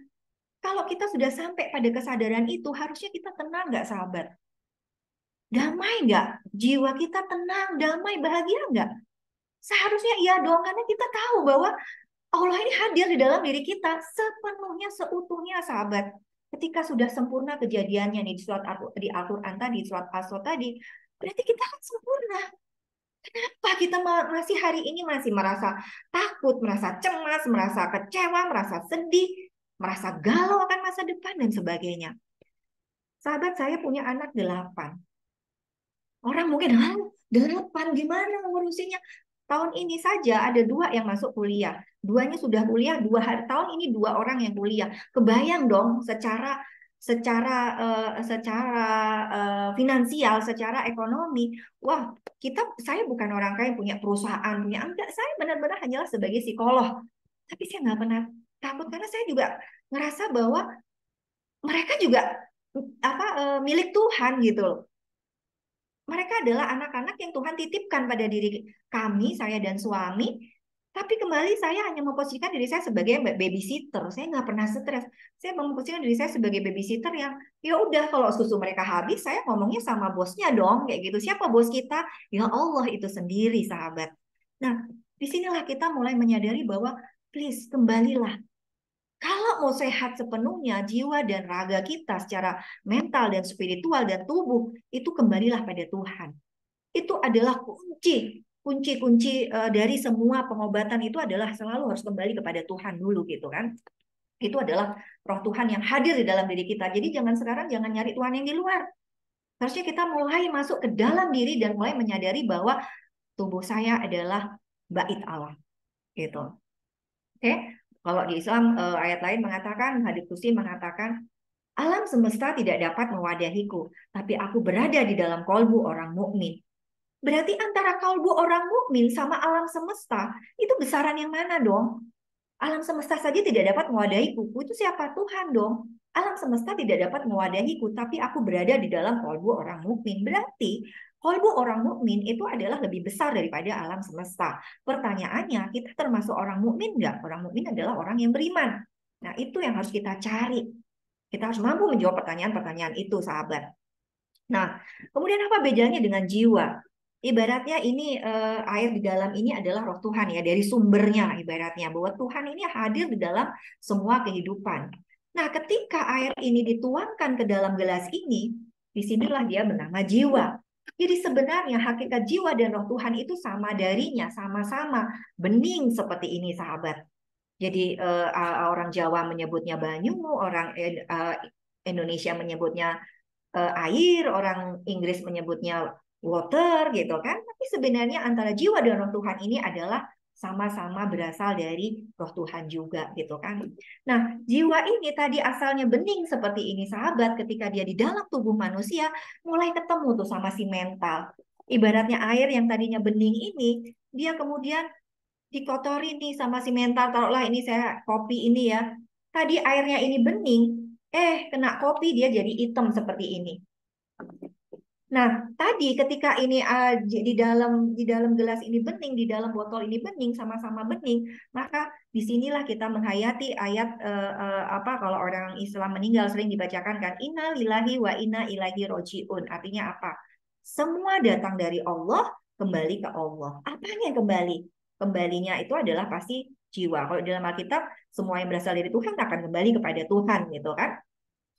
kalau kita sudah sampai pada kesadaran itu, harusnya kita tenang nggak sahabat? Damai nggak? Jiwa kita tenang, damai, bahagia nggak? Seharusnya iya dong, karena kita tahu bahwa Allah ini hadir di dalam diri kita sepenuhnya, seutuhnya sahabat. Ketika sudah sempurna kejadiannya nih di surat di Al-Quran tadi, surat aso tadi, berarti kita kan sempurna. Kenapa kita masih hari ini masih merasa takut, merasa cemas, merasa kecewa, merasa sedih, merasa galau akan masa depan dan sebagainya. Sahabat saya punya anak delapan. Orang mungkin, delapan gimana ngurusinya? Tahun ini saja ada dua yang masuk kuliah. Duanya sudah kuliah, dua hari, tahun ini dua orang yang kuliah. Kebayang dong secara secara uh, secara uh, finansial, secara ekonomi, wah kita saya bukan orang kaya punya perusahaan punya enggak, saya benar-benar hanyalah sebagai psikolog. Tapi saya nggak pernah takut karena saya juga ngerasa bahwa mereka juga apa eh, milik Tuhan gitu loh. Mereka adalah anak-anak yang Tuhan titipkan pada diri kami, saya dan suami. Tapi kembali saya hanya memposisikan diri saya sebagai babysitter. Saya nggak pernah stres. Saya memposisikan diri saya sebagai babysitter yang ya udah kalau susu mereka habis, saya ngomongnya sama bosnya dong kayak gitu. Siapa bos kita? Ya Allah itu sendiri, sahabat. Nah, disinilah kita mulai menyadari bahwa please kembalilah kalau mau sehat sepenuhnya, jiwa dan raga kita secara mental dan spiritual dan tubuh itu kembalilah pada Tuhan. Itu adalah kunci, kunci-kunci eh, dari semua pengobatan itu adalah selalu harus kembali kepada Tuhan dulu gitu kan. Itu adalah roh Tuhan yang hadir di dalam diri kita. Jadi jangan sekarang jangan nyari Tuhan yang di luar. Harusnya kita mulai masuk ke dalam diri dan mulai menyadari bahwa tubuh saya adalah bait Allah. Gitu. Oke. Okay? Kalau di Islam eh, ayat lain mengatakan hadis kursi mengatakan alam semesta tidak dapat mewadahiku, tapi aku berada di dalam kolbu orang mukmin. Berarti antara kolbu orang mukmin sama alam semesta itu besaran yang mana dong? Alam semesta saja tidak dapat mewadahiku. Itu siapa Tuhan dong? Alam semesta tidak dapat mewadahiku, tapi aku berada di dalam kolbu orang mukmin. Berarti Kolbu orang mukmin itu adalah lebih besar daripada alam semesta. Pertanyaannya, kita termasuk orang mukmin nggak? Orang mukmin adalah orang yang beriman. Nah, itu yang harus kita cari. Kita harus mampu menjawab pertanyaan-pertanyaan itu, sahabat. Nah, kemudian apa bedanya dengan jiwa? Ibaratnya ini eh, air di dalam ini adalah roh Tuhan ya, dari sumbernya ibaratnya bahwa Tuhan ini hadir di dalam semua kehidupan. Nah, ketika air ini dituangkan ke dalam gelas ini, disinilah dia bernama jiwa. Jadi sebenarnya hakikat jiwa dan roh Tuhan itu sama darinya, sama-sama bening seperti ini sahabat. Jadi uh, orang Jawa menyebutnya banyu, orang uh, Indonesia menyebutnya uh, air, orang Inggris menyebutnya water gitu kan. Tapi sebenarnya antara jiwa dan roh Tuhan ini adalah sama-sama berasal dari roh Tuhan juga gitu kan. Nah, jiwa ini tadi asalnya bening seperti ini sahabat ketika dia di dalam tubuh manusia mulai ketemu tuh sama si mental. Ibaratnya air yang tadinya bening ini dia kemudian dikotori nih sama si mental taruhlah ini saya kopi ini ya. Tadi airnya ini bening, eh kena kopi dia jadi hitam seperti ini. Nah, tadi ketika ini uh, di dalam di dalam gelas ini bening, di dalam botol ini bening, sama-sama bening, maka disinilah kita menghayati ayat uh, uh, apa kalau orang Islam meninggal sering dibacakan kan inna lillahi wa inna ilahi rojiun. Artinya apa? Semua datang dari Allah, kembali ke Allah. apa yang kembali? Kembalinya itu adalah pasti jiwa. Kalau dalam Alkitab, semua yang berasal dari Tuhan akan kembali kepada Tuhan gitu kan.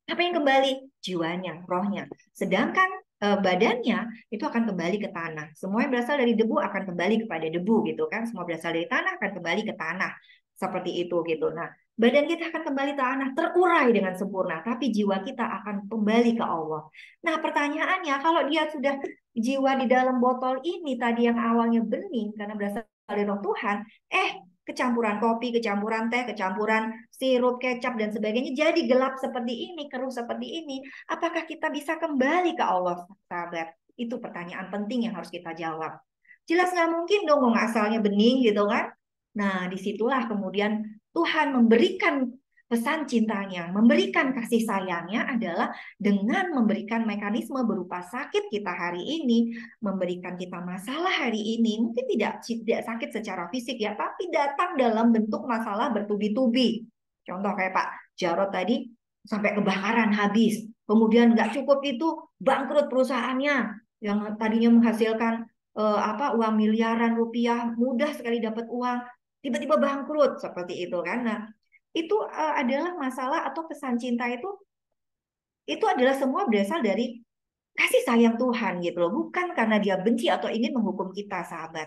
Apa yang kembali? Jiwanya, rohnya. Sedangkan Eh, badannya itu akan kembali ke tanah. Semua yang berasal dari debu akan kembali kepada debu gitu kan. Semua berasal dari tanah akan kembali ke tanah. Seperti itu gitu. Nah, badan kita akan kembali ke tanah terurai dengan sempurna, tapi jiwa kita akan kembali ke Allah. Nah, pertanyaannya kalau dia sudah jiwa di dalam botol ini tadi yang awalnya bening karena berasal dari roh Tuhan, eh kecampuran kopi, kecampuran teh, kecampuran sirup, kecap, dan sebagainya jadi gelap seperti ini, keruh seperti ini, apakah kita bisa kembali ke Allah, sahabat? Itu pertanyaan penting yang harus kita jawab. Jelas nggak mungkin dong, asalnya bening gitu kan? Nah, disitulah kemudian Tuhan memberikan pesan cintanya, memberikan kasih sayangnya adalah dengan memberikan mekanisme berupa sakit kita hari ini, memberikan kita masalah hari ini, mungkin tidak tidak sakit secara fisik ya, tapi datang dalam bentuk masalah bertubi-tubi. Contoh kayak Pak Jarot tadi sampai kebakaran habis, kemudian nggak cukup itu bangkrut perusahaannya yang tadinya menghasilkan eh, apa uang miliaran rupiah mudah sekali dapat uang tiba-tiba bangkrut seperti itu kan nah itu uh, adalah masalah atau pesan cinta itu itu adalah semua berasal dari kasih sayang Tuhan gitu loh, bukan karena dia benci atau ingin menghukum kita sahabat.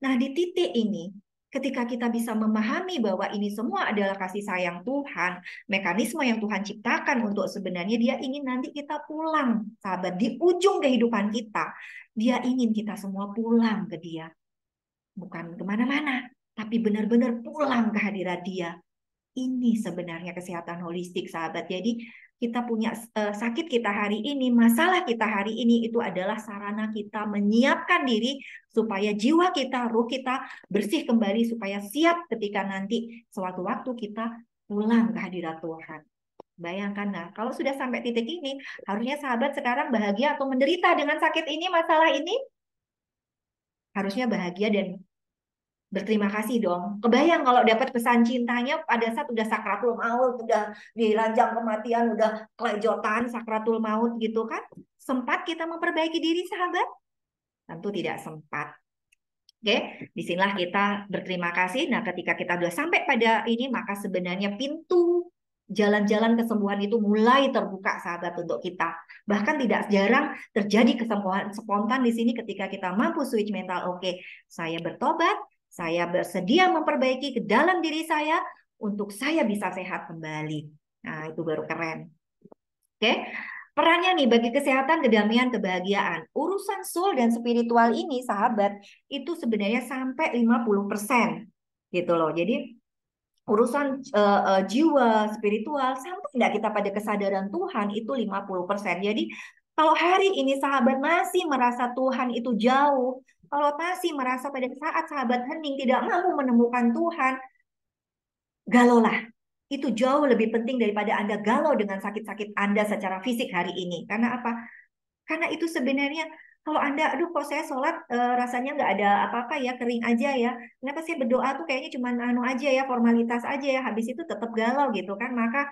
Nah, di titik ini ketika kita bisa memahami bahwa ini semua adalah kasih sayang Tuhan, mekanisme yang Tuhan ciptakan untuk sebenarnya dia ingin nanti kita pulang, sahabat, di ujung kehidupan kita. Dia ingin kita semua pulang ke dia. Bukan kemana-mana, tapi benar-benar pulang ke hadirat dia ini sebenarnya kesehatan holistik sahabat. Jadi kita punya uh, sakit kita hari ini, masalah kita hari ini itu adalah sarana kita menyiapkan diri supaya jiwa kita, ruh kita bersih kembali supaya siap ketika nanti suatu waktu kita pulang ke hadirat Tuhan. Bayangkan nah, kalau sudah sampai titik ini, harusnya sahabat sekarang bahagia atau menderita dengan sakit ini, masalah ini? Harusnya bahagia dan berterima kasih dong. Kebayang kalau dapat pesan cintanya pada saat udah sakratul maut, udah di ranjang kematian, udah kelejotan sakratul maut gitu kan. Sempat kita memperbaiki diri sahabat? Tentu tidak sempat. Oke, okay? disinilah kita berterima kasih. Nah, ketika kita sudah sampai pada ini, maka sebenarnya pintu jalan-jalan kesembuhan itu mulai terbuka sahabat untuk kita. Bahkan tidak jarang terjadi kesembuhan spontan di sini ketika kita mampu switch mental. Oke, saya bertobat, saya bersedia memperbaiki ke dalam diri saya untuk saya bisa sehat kembali. Nah, itu baru keren. Oke. Perannya nih bagi kesehatan, kedamaian, kebahagiaan. Urusan soul dan spiritual ini sahabat itu sebenarnya sampai 50% gitu loh. Jadi urusan uh, uh, jiwa spiritual sampai enggak kita pada kesadaran Tuhan itu 50%. Jadi kalau hari ini sahabat masih merasa Tuhan itu jauh, kalau masih merasa pada saat sahabat hening tidak mampu menemukan Tuhan, galolah. Itu jauh lebih penting daripada Anda galau dengan sakit-sakit Anda secara fisik hari ini. Karena apa? Karena itu sebenarnya kalau Anda, aduh kok saya sholat e, rasanya nggak ada apa-apa ya, kering aja ya. Kenapa saya berdoa tuh kayaknya cuma anu aja ya, formalitas aja ya, habis itu tetap galau gitu kan. Maka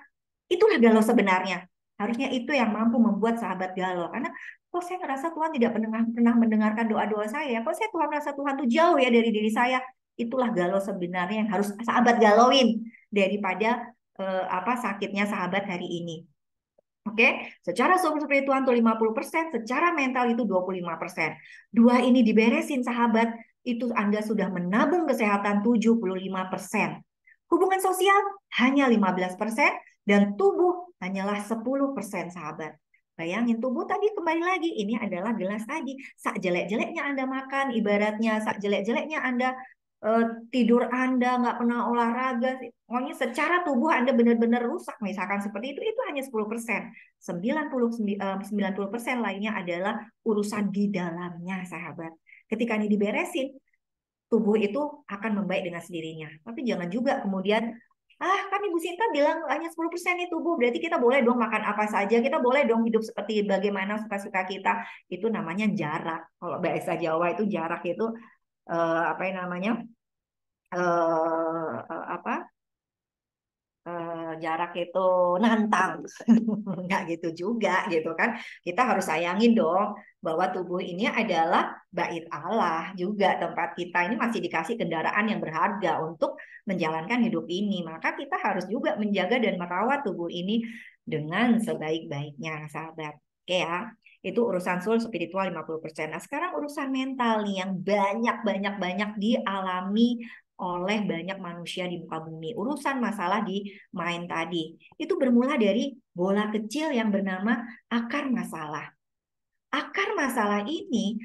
itulah galau sebenarnya. Harusnya itu yang mampu membuat sahabat galau. Karena kok saya ngerasa Tuhan tidak pernah pernah mendengarkan doa-doa saya kok saya Tuhan merasa Tuhan tuh jauh ya dari diri saya itulah galau sebenarnya yang harus sahabat galauin daripada eh, apa sakitnya sahabat hari ini Oke, secara sumber spiritual itu 50%, secara mental itu 25%. Dua ini diberesin sahabat, itu Anda sudah menabung kesehatan 75%. Hubungan sosial hanya 15% dan tubuh hanyalah 10% sahabat. Bayangin tubuh tadi kembali lagi, ini adalah gelas tadi. Sak jelek-jeleknya Anda makan, ibaratnya sak jelek-jeleknya Anda e, tidur Anda nggak pernah olahraga, pokoknya secara tubuh Anda benar-benar rusak misalkan seperti itu, itu hanya 10%. 90 90% lainnya adalah urusan di dalamnya, sahabat. Ketika ini diberesin, tubuh itu akan membaik dengan sendirinya. Tapi jangan juga kemudian ah kan Ibu Sinta bilang hanya 10% nih tubuh, berarti kita boleh dong makan apa saja, kita boleh dong hidup seperti bagaimana suka-suka kita. Itu namanya jarak. Kalau bahasa Jawa itu jarak itu eh, apa yang namanya? Eh, eh apa? Eh, jarak itu nantang nggak gitu juga gitu kan kita harus sayangin dong bahwa tubuh ini adalah bait Allah juga tempat kita ini masih dikasih kendaraan yang berharga untuk menjalankan hidup ini maka kita harus juga menjaga dan merawat tubuh ini dengan sebaik-baiknya sahabat oke ya itu urusan soul spiritual 50%. Nah, sekarang urusan mental nih yang banyak banyak banyak dialami oleh banyak manusia di muka bumi. Urusan masalah di main tadi itu bermula dari bola kecil yang bernama akar masalah. Akar masalah ini,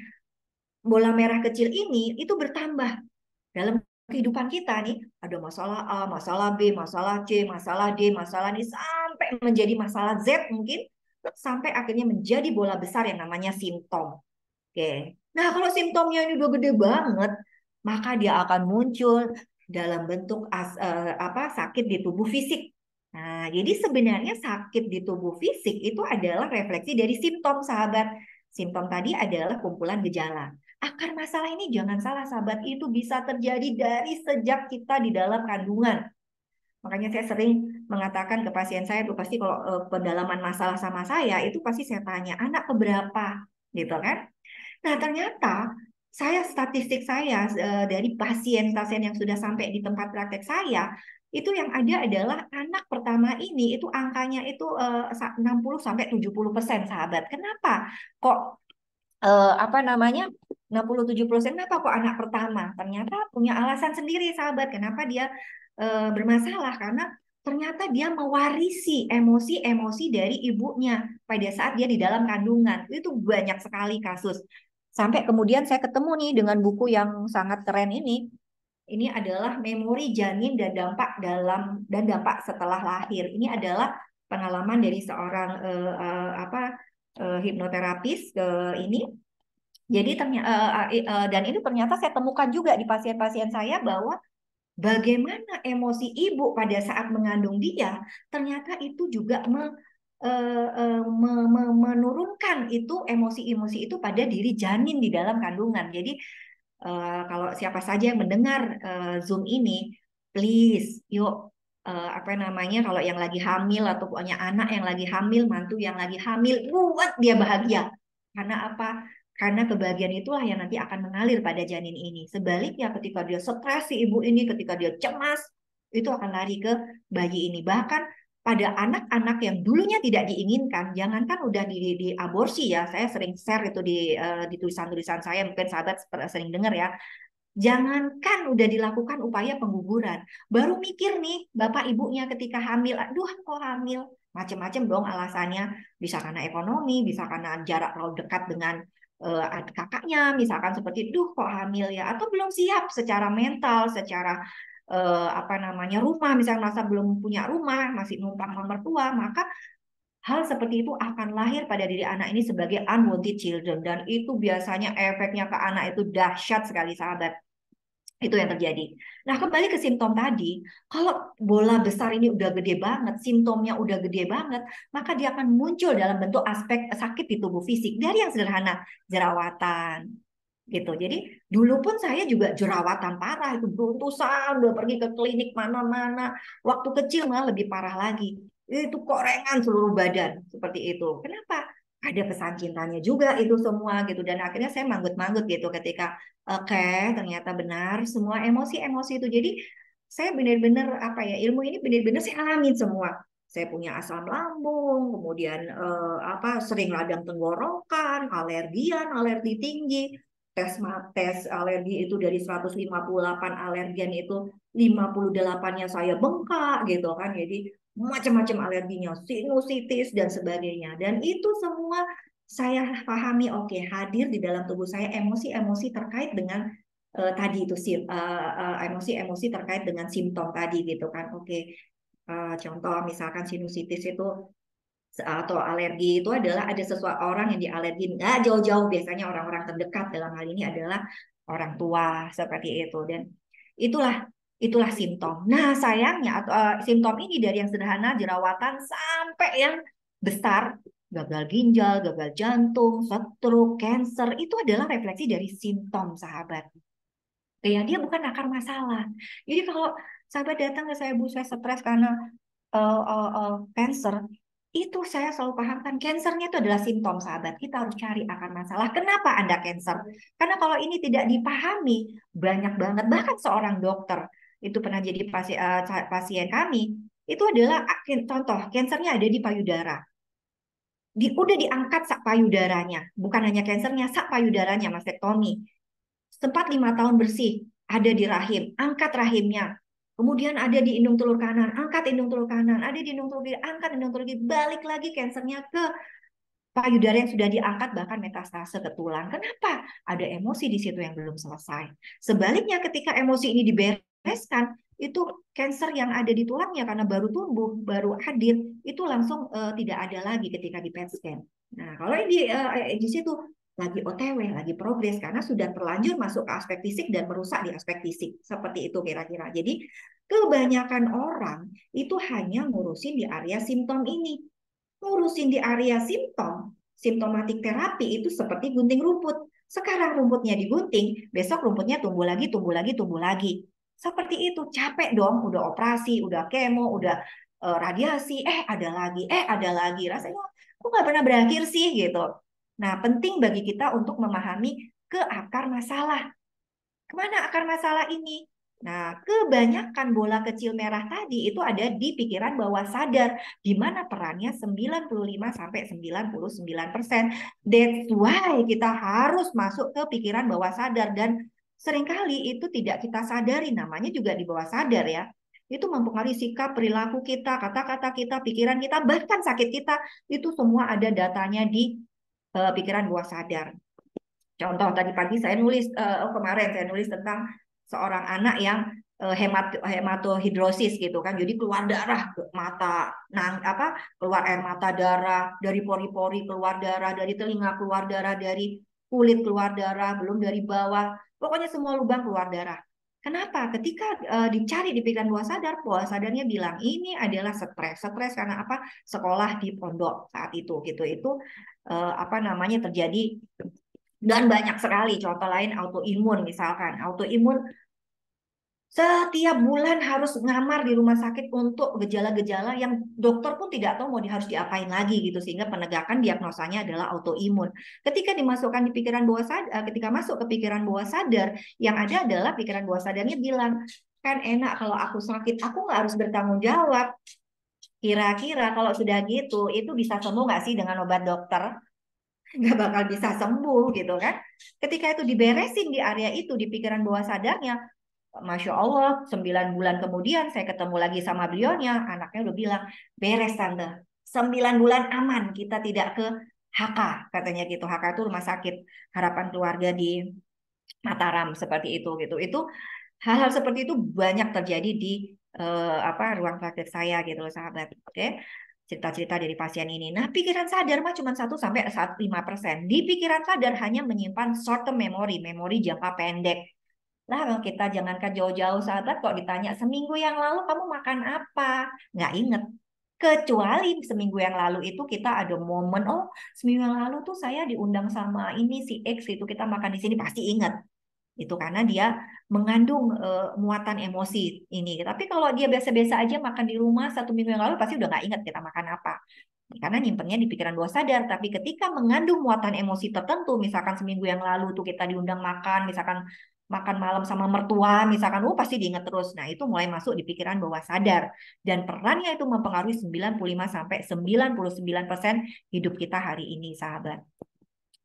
bola merah kecil ini itu bertambah dalam kehidupan kita nih. Ada masalah A, masalah B, masalah C, masalah D, masalah ini sampai menjadi masalah Z mungkin sampai akhirnya menjadi bola besar yang namanya simptom. Oke. Nah, kalau simptomnya ini udah gede banget, maka dia akan muncul dalam bentuk as, uh, apa sakit di tubuh fisik. Nah, jadi sebenarnya sakit di tubuh fisik itu adalah refleksi dari simptom sahabat. Simptom tadi adalah kumpulan gejala. Akar masalah ini jangan salah sahabat itu bisa terjadi dari sejak kita di dalam kandungan. Makanya saya sering mengatakan ke pasien saya tuh pasti kalau eh, pendalaman masalah sama saya itu pasti saya tanya anak keberapa gitu kan. Nah ternyata saya statistik saya eh, dari pasien-pasien yang sudah sampai di tempat praktek saya itu yang ada adalah anak pertama ini itu angkanya itu 60 eh, sampai 70 persen sahabat. Kenapa kok eh, apa namanya 60-70 persen? Kenapa kok anak pertama? Ternyata punya alasan sendiri sahabat. Kenapa dia bermasalah? Karena ternyata dia mewarisi emosi-emosi dari ibunya pada saat dia di dalam kandungan. Itu banyak sekali kasus. Sampai kemudian saya ketemu nih dengan buku yang sangat keren ini. Ini adalah memori janin dan dampak dalam dan dampak setelah lahir. Ini adalah pengalaman dari seorang uh, uh, apa uh, hipnoterapis uh, ini. Jadi ternyata uh, uh, dan ini ternyata saya temukan juga di pasien-pasien saya bahwa bagaimana emosi ibu pada saat mengandung dia ternyata itu juga me uh, me menurunkan itu emosi-emosi itu pada diri janin di dalam kandungan. Jadi uh, kalau siapa saja yang mendengar uh, Zoom ini, please yuk uh, apa namanya kalau yang lagi hamil atau punya anak yang lagi hamil, mantu yang lagi hamil, buat dia bahagia. Karena apa? Karena kebahagiaan itulah yang nanti akan mengalir pada janin ini. Sebaliknya ketika dia stres si ibu ini, ketika dia cemas, itu akan lari ke bayi ini. Bahkan pada anak-anak yang dulunya tidak diinginkan, jangankan udah di, di aborsi ya, saya sering share itu di eh, tulisan-tulisan saya, mungkin sahabat sering dengar ya. Jangankan udah dilakukan upaya pengguguran, baru mikir nih bapak ibunya ketika hamil, aduh kok hamil, macam-macam dong alasannya, bisa karena ekonomi, bisa karena jarak terlalu dekat dengan uh, kakaknya, misalkan seperti, duh kok hamil ya, atau belum siap secara mental, secara eh, apa namanya rumah, misalnya masa belum punya rumah, masih numpang mertua, maka Hal seperti itu akan lahir pada diri anak ini sebagai unwanted children dan itu biasanya efeknya ke anak itu dahsyat sekali sahabat. Itu yang terjadi. Nah, kembali ke simptom tadi, kalau bola besar ini udah gede banget, simptomnya udah gede banget, maka dia akan muncul dalam bentuk aspek sakit di tubuh fisik dari yang sederhana, jerawatan, gitu. Jadi dulu pun saya juga jerawatan parah itu beruntusan, udah pergi ke klinik mana-mana. Waktu kecil malah lebih parah lagi. Itu korengan seluruh badan seperti itu. Kenapa? Ada pesan cintanya juga itu semua gitu dan akhirnya saya manggut-manggut gitu ketika oke okay, ternyata benar semua emosi-emosi itu. Jadi saya benar-benar apa ya ilmu ini benar-benar saya alamin semua saya punya asam lambung, kemudian eh, apa sering radang tenggorokan, alergian, alergi tinggi, tes tes alergi itu dari 158 alergen itu 58-nya saya bengkak gitu kan. Jadi macam-macam alerginya, sinusitis dan sebagainya. Dan itu semua saya pahami oke okay, hadir di dalam tubuh saya emosi-emosi terkait dengan uh, tadi itu sim uh, eh, eh, emosi-emosi terkait dengan simptom tadi gitu kan oke okay. uh, contoh misalkan sinusitis itu atau alergi itu adalah ada sesuatu orang yang dialergi nggak jauh-jauh biasanya orang-orang terdekat dalam hal ini adalah orang tua seperti itu dan itulah itulah simptom. Nah sayangnya atau uh, simptom ini dari yang sederhana jerawatan sampai yang besar gagal ginjal, gagal jantung, stroke, cancer itu adalah refleksi dari simptom sahabat. Ya dia bukan akar masalah. Jadi kalau sahabat datang ke saya bu saya stres karena uh, uh, uh, cancer itu saya selalu pahamkan kansernya itu adalah simptom sahabat kita harus cari akar masalah kenapa anda kanker karena kalau ini tidak dipahami banyak banget bahkan seorang dokter itu pernah jadi pasien, eh, pasien kami itu adalah ah, contoh kansernya ada di payudara di, udah diangkat sak payudaranya bukan hanya kansernya sak payudaranya mastektomi sempat lima tahun bersih ada di rahim angkat rahimnya Kemudian ada di indung telur kanan, angkat indung telur kanan, ada di indung telur kiri, angkat indung telur kiri, balik lagi kansernya ke payudara yang sudah diangkat bahkan metastase ke tulang. Kenapa? Ada emosi di situ yang belum selesai. Sebaliknya ketika emosi ini dibereskan, itu kanker yang ada di tulangnya karena baru tumbuh, baru hadir, itu langsung uh, tidak ada lagi ketika di PET scan. Nah, kalau di uh, di situ lagi OTW, lagi progres karena sudah terlanjur masuk ke aspek fisik dan merusak di aspek fisik. Seperti itu kira-kira. Jadi kebanyakan orang itu hanya ngurusin di area simptom ini. Ngurusin di area simptom, simptomatik terapi itu seperti gunting rumput. Sekarang rumputnya digunting, besok rumputnya tumbuh lagi, tumbuh lagi, tumbuh lagi. Seperti itu, capek dong, udah operasi, udah kemo, udah eh, radiasi, eh ada lagi, eh ada lagi. Rasanya kok nggak pernah berakhir sih gitu Nah, penting bagi kita untuk memahami ke akar masalah. Kemana akar masalah ini? Nah, kebanyakan bola kecil merah tadi itu ada di pikiran bawah sadar, di mana perannya 95-99%. That's why kita harus masuk ke pikiran bawah sadar, dan seringkali itu tidak kita sadari, namanya juga di bawah sadar ya. Itu mempengaruhi sikap, perilaku kita, kata-kata kita, pikiran kita, bahkan sakit kita, itu semua ada datanya di uh, pikiran bawah sadar. Contoh tadi pagi saya nulis uh, kemarin saya nulis tentang seorang anak yang uh, hemat hematohidrosis gitu kan. Jadi keluar darah ke mata, nang apa? keluar air mata darah dari pori-pori, keluar darah dari telinga, keluar darah dari kulit, keluar darah, belum dari bawah. Pokoknya semua lubang keluar darah. Kenapa? Ketika uh, dicari di pikiran bawah sadar, bawah sadarnya bilang ini adalah stres. Stres karena apa? Sekolah di pondok saat itu gitu. Itu uh, apa namanya terjadi dan banyak sekali contoh lain autoimun misalkan. Autoimun setiap bulan harus ngamar di rumah sakit untuk gejala-gejala yang dokter pun tidak tahu mau di, harus diapain lagi gitu sehingga penegakan diagnosanya adalah autoimun. Ketika dimasukkan di pikiran bawah sadar, eh, ketika masuk ke pikiran bawah sadar, yang ada adalah pikiran bawah sadarnya bilang kan enak kalau aku sakit, aku nggak harus bertanggung jawab. Kira-kira kalau sudah gitu, itu bisa sembuh nggak sih dengan obat dokter? nggak bakal bisa sembuh gitu kan. Ketika itu diberesin di area itu di pikiran bawah sadarnya, Masya Allah, sembilan bulan kemudian saya ketemu lagi sama beliaunya, anaknya udah bilang, beres tante, sembilan bulan aman, kita tidak ke HK, katanya gitu. HK itu rumah sakit harapan keluarga di Mataram seperti itu gitu. Itu hal-hal seperti itu banyak terjadi di uh, apa ruang praktik saya gitu loh sahabat. Oke. Okay? cerita-cerita dari pasien ini. Nah, pikiran sadar mah cuma 1 sampai 5%. Di pikiran sadar hanya menyimpan short term memory, memori jangka pendek lah kalau kita jangan ke jauh-jauh sahabat kok ditanya seminggu yang lalu kamu makan apa? Nggak inget. Kecuali seminggu yang lalu itu kita ada momen, oh seminggu yang lalu tuh saya diundang sama ini si X itu kita makan di sini pasti inget. Itu karena dia mengandung uh, muatan emosi ini. Tapi kalau dia biasa-biasa aja makan di rumah satu minggu yang lalu pasti udah nggak inget kita makan apa karena nyimpennya di pikiran bawah sadar tapi ketika mengandung muatan emosi tertentu misalkan seminggu yang lalu tuh kita diundang makan misalkan makan malam sama mertua misalkan oh pasti diingat terus. Nah, itu mulai masuk di pikiran bawah sadar dan perannya itu mempengaruhi 95 sampai 99% hidup kita hari ini, sahabat.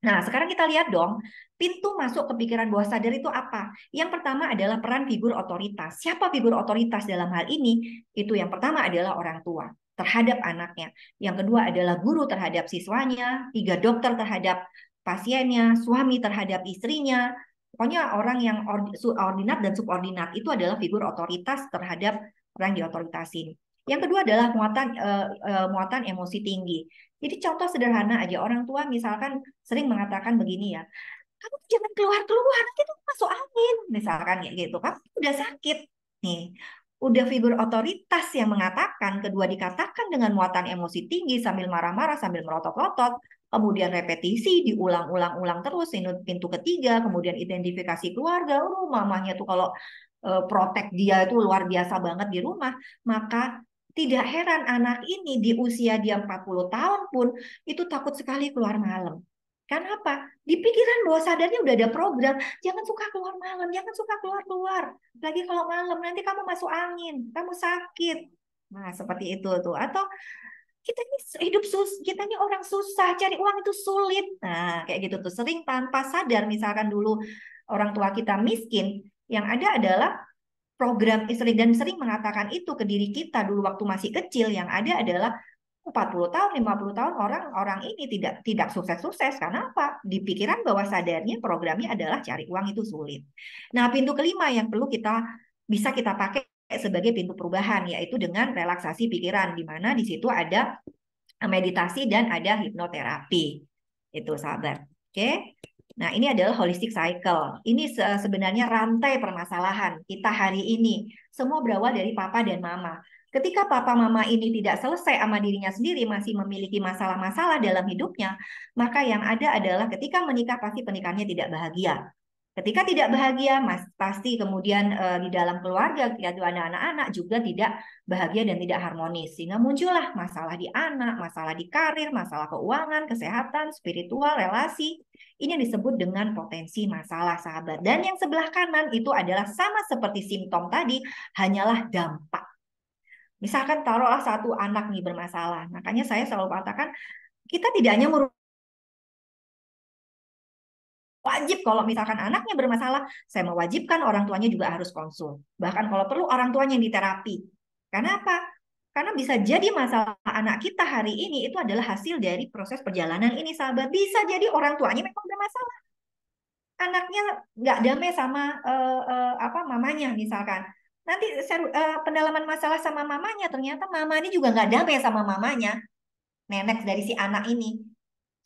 Nah, sekarang kita lihat dong, pintu masuk ke pikiran bawah sadar itu apa? Yang pertama adalah peran figur otoritas. Siapa figur otoritas dalam hal ini? Itu yang pertama adalah orang tua terhadap anaknya. Yang kedua adalah guru terhadap siswanya, tiga dokter terhadap pasiennya, suami terhadap istrinya, Pokoknya orang yang ordinat dan subordinat itu adalah figur otoritas terhadap orang yang diotoritasin. Yang kedua adalah muatan uh, uh, muatan emosi tinggi. Jadi contoh sederhana aja orang tua misalkan sering mengatakan begini ya, kamu jangan keluar keluar, tuh masuk angin misalkan ya gitu kan, udah sakit nih. Udah figur otoritas yang mengatakan, kedua dikatakan dengan muatan emosi tinggi sambil marah-marah, sambil merotot-rotot, kemudian repetisi diulang-ulang-ulang terus pintu ketiga kemudian identifikasi keluarga oh mamanya tuh kalau e, protek dia itu luar biasa banget di rumah maka tidak heran anak ini di usia dia 40 tahun pun itu takut sekali keluar malam karena apa di pikiran bawah sadarnya udah ada program jangan suka keluar malam jangan suka keluar keluar lagi kalau malam nanti kamu masuk angin kamu sakit Nah, seperti itu tuh. Atau kita ini hidup sus kita ini orang susah cari uang itu sulit nah kayak gitu tuh sering tanpa sadar misalkan dulu orang tua kita miskin yang ada adalah program istri dan sering mengatakan itu ke diri kita dulu waktu masih kecil yang ada adalah 40 tahun, 50 tahun orang orang ini tidak tidak sukses-sukses karena apa? Di pikiran bawah sadarnya programnya adalah cari uang itu sulit. Nah, pintu kelima yang perlu kita bisa kita pakai sebagai pintu perubahan yaitu dengan relaksasi pikiran di mana di situ ada eh, meditasi dan ada hipnoterapi. Itu sabar Oke. Nah, ini adalah holistic cycle. Ini sebenarnya rantai permasalahan kita hari ini. Semua berawal dari papa dan mama. Ketika papa mama ini tidak selesai sama dirinya sendiri, masih memiliki masalah-masalah dalam hidupnya, maka yang ada adalah ketika menikah pasti pernikahannya tidak bahagia. Ketika tidak bahagia, mas, pasti kemudian e, di dalam keluarga ada ya, anak-anak juga tidak bahagia dan tidak harmonis. Sehingga muncullah masalah di anak, masalah di karir, masalah keuangan, kesehatan, spiritual, relasi. Ini yang disebut dengan potensi masalah sahabat. Dan yang sebelah kanan itu adalah sama seperti simptom tadi, hanyalah dampak. Misalkan taruhlah satu anak nih bermasalah. Makanya saya selalu katakan, kita tidak hanya wajib kalau misalkan anaknya bermasalah, saya mewajibkan orang tuanya juga harus konsul. Bahkan kalau perlu orang tuanya yang diterapi. Karena apa? Karena bisa jadi masalah anak kita hari ini itu adalah hasil dari proses perjalanan ini, sahabat. Bisa jadi orang tuanya memang bermasalah. Anaknya nggak damai sama uh, uh, apa mamanya misalkan. Nanti uh, pendalaman masalah sama mamanya, ternyata mama ini juga nggak damai sama mamanya. Nenek dari si anak ini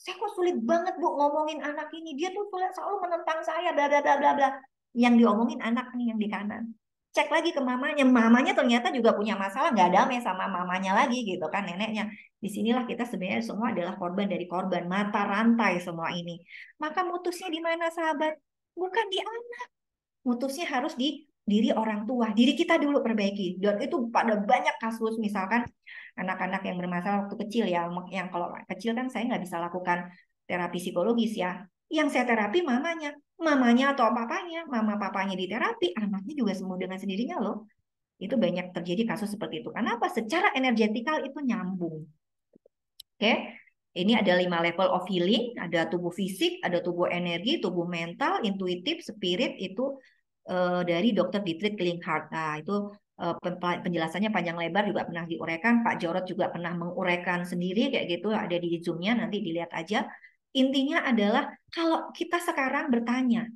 saya kok sulit banget bu ngomongin anak ini dia tuh selalu menentang saya bla bla bla bla bla yang diomongin anak nih yang di kanan cek lagi ke mamanya mamanya ternyata juga punya masalah nggak damai sama mamanya lagi gitu kan neneknya disinilah kita sebenarnya semua adalah korban dari korban mata rantai semua ini maka mutusnya di mana sahabat bukan di anak mutusnya harus di diri orang tua diri kita dulu perbaiki dan itu pada banyak kasus misalkan anak-anak yang bermasalah waktu kecil ya, yang kalau kecil kan saya nggak bisa lakukan terapi psikologis ya. Yang saya terapi mamanya, mamanya atau papanya, mama papanya di terapi, anaknya juga sembuh dengan sendirinya loh. Itu banyak terjadi kasus seperti itu. Kenapa? Secara energetikal itu nyambung. Oke, ini ada lima level of healing, ada tubuh fisik, ada tubuh energi, tubuh mental, intuitif, spirit itu eh, dari Dr. Dietrich Klinghardt. Nah, itu Eh, penjelasannya panjang lebar juga pernah diuraikan Pak Jorot juga pernah menguraikan sendiri kayak gitu ada di zoomnya nanti dilihat aja intinya adalah kalau kita sekarang bertanya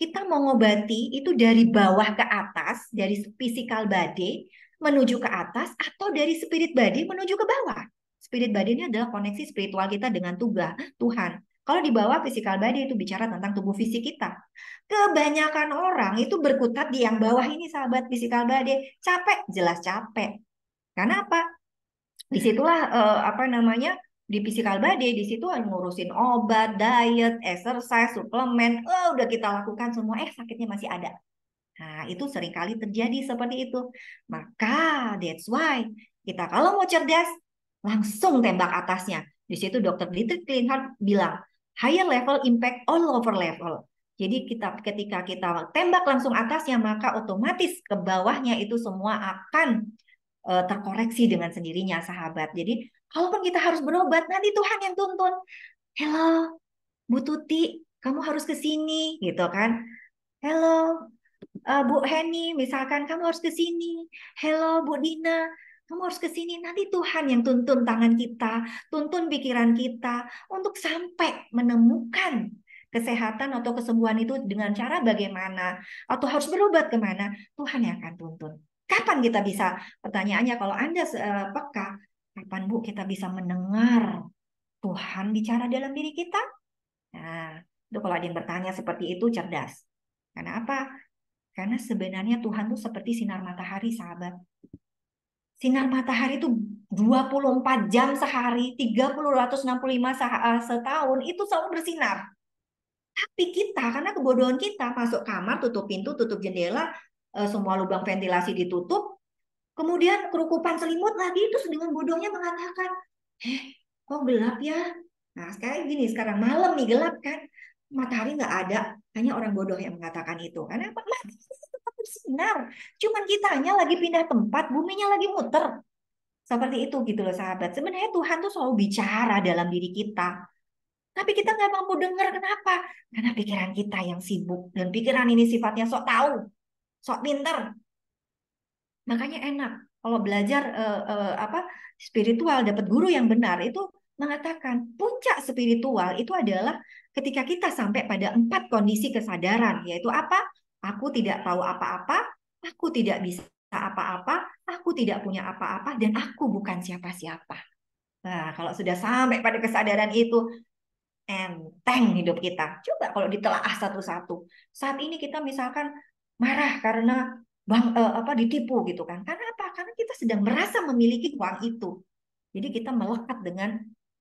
kita mau ngobati itu dari bawah ke atas dari physical body menuju ke atas atau dari spirit body menuju ke bawah spirit body ini adalah koneksi spiritual kita dengan tugas Tuhan kalau di bawah physical body itu bicara tentang tubuh fisik kita. Kebanyakan orang itu berkutat di yang bawah ini sahabat physical body. Capek, jelas capek. Karena apa? Disitulah eh, apa namanya di physical body di situ ngurusin obat, diet, exercise, suplemen, oh, udah kita lakukan semua, eh sakitnya masih ada. Nah, itu seringkali terjadi seperti itu. Maka that's why kita kalau mau cerdas langsung tembak atasnya. Di situ dokter Dietrich Klinghardt bilang, higher level impact all over level. Jadi kita ketika kita tembak langsung atasnya maka otomatis ke bawahnya itu semua akan uh, terkoreksi dengan sendirinya sahabat. Jadi kalaupun kita harus berobat nanti Tuhan yang tuntun. Hello, Bu Tuti, kamu harus ke sini gitu kan. Hello, uh, eh, Bu Henny, misalkan kamu harus ke sini. Hello, Bu Dina, kamu harus ke sini. Nanti Tuhan yang tuntun tangan kita, tuntun pikiran kita untuk sampai menemukan kesehatan atau kesembuhan itu dengan cara bagaimana atau harus berobat kemana Tuhan yang akan tuntun. Kapan kita bisa? Pertanyaannya kalau anda eh, peka, kapan bu kita bisa mendengar Tuhan bicara dalam diri kita? Nah, itu kalau ada yang bertanya seperti itu cerdas. Karena apa? Karena sebenarnya Tuhan tuh seperti sinar matahari, sahabat sinar matahari itu 24 jam sehari, 365 eh, setahun itu selalu bersinar. Tapi kita karena kebodohan kita masuk kamar, tutup pintu, tutup jendela, eh, semua lubang ventilasi ditutup, kemudian kerukupan selimut lagi itu dengan bodohnya mengatakan, "Eh, kok gelap ya?" Nah, sekarang gini, sekarang malam nih gelap kan. Matahari nggak ada, hanya orang bodoh yang mengatakan itu. Karena apa? bersinar. Cuman kitanya lagi pindah tempat, buminya lagi muter. Seperti itu gitu loh sahabat. Sebenarnya Tuhan tuh selalu bicara dalam diri kita. Tapi kita nggak mampu dengar kenapa? Karena pikiran kita yang sibuk. Dan pikiran ini sifatnya sok tahu, sok pinter. Makanya enak kalau belajar uh, uh, apa spiritual dapat guru yang benar itu mengatakan puncak spiritual itu adalah ketika kita sampai pada empat kondisi kesadaran yaitu apa Aku tidak tahu apa-apa, aku tidak bisa apa-apa, aku tidak punya apa-apa, dan aku bukan siapa-siapa. Nah, kalau sudah sampai pada kesadaran itu, enteng hidup kita. Coba kalau ditelaah satu-satu. Saat ini kita misalkan marah karena bang eh, apa ditipu gitu kan. Karena apa? Karena kita sedang merasa memiliki uang itu. Jadi kita melekat dengan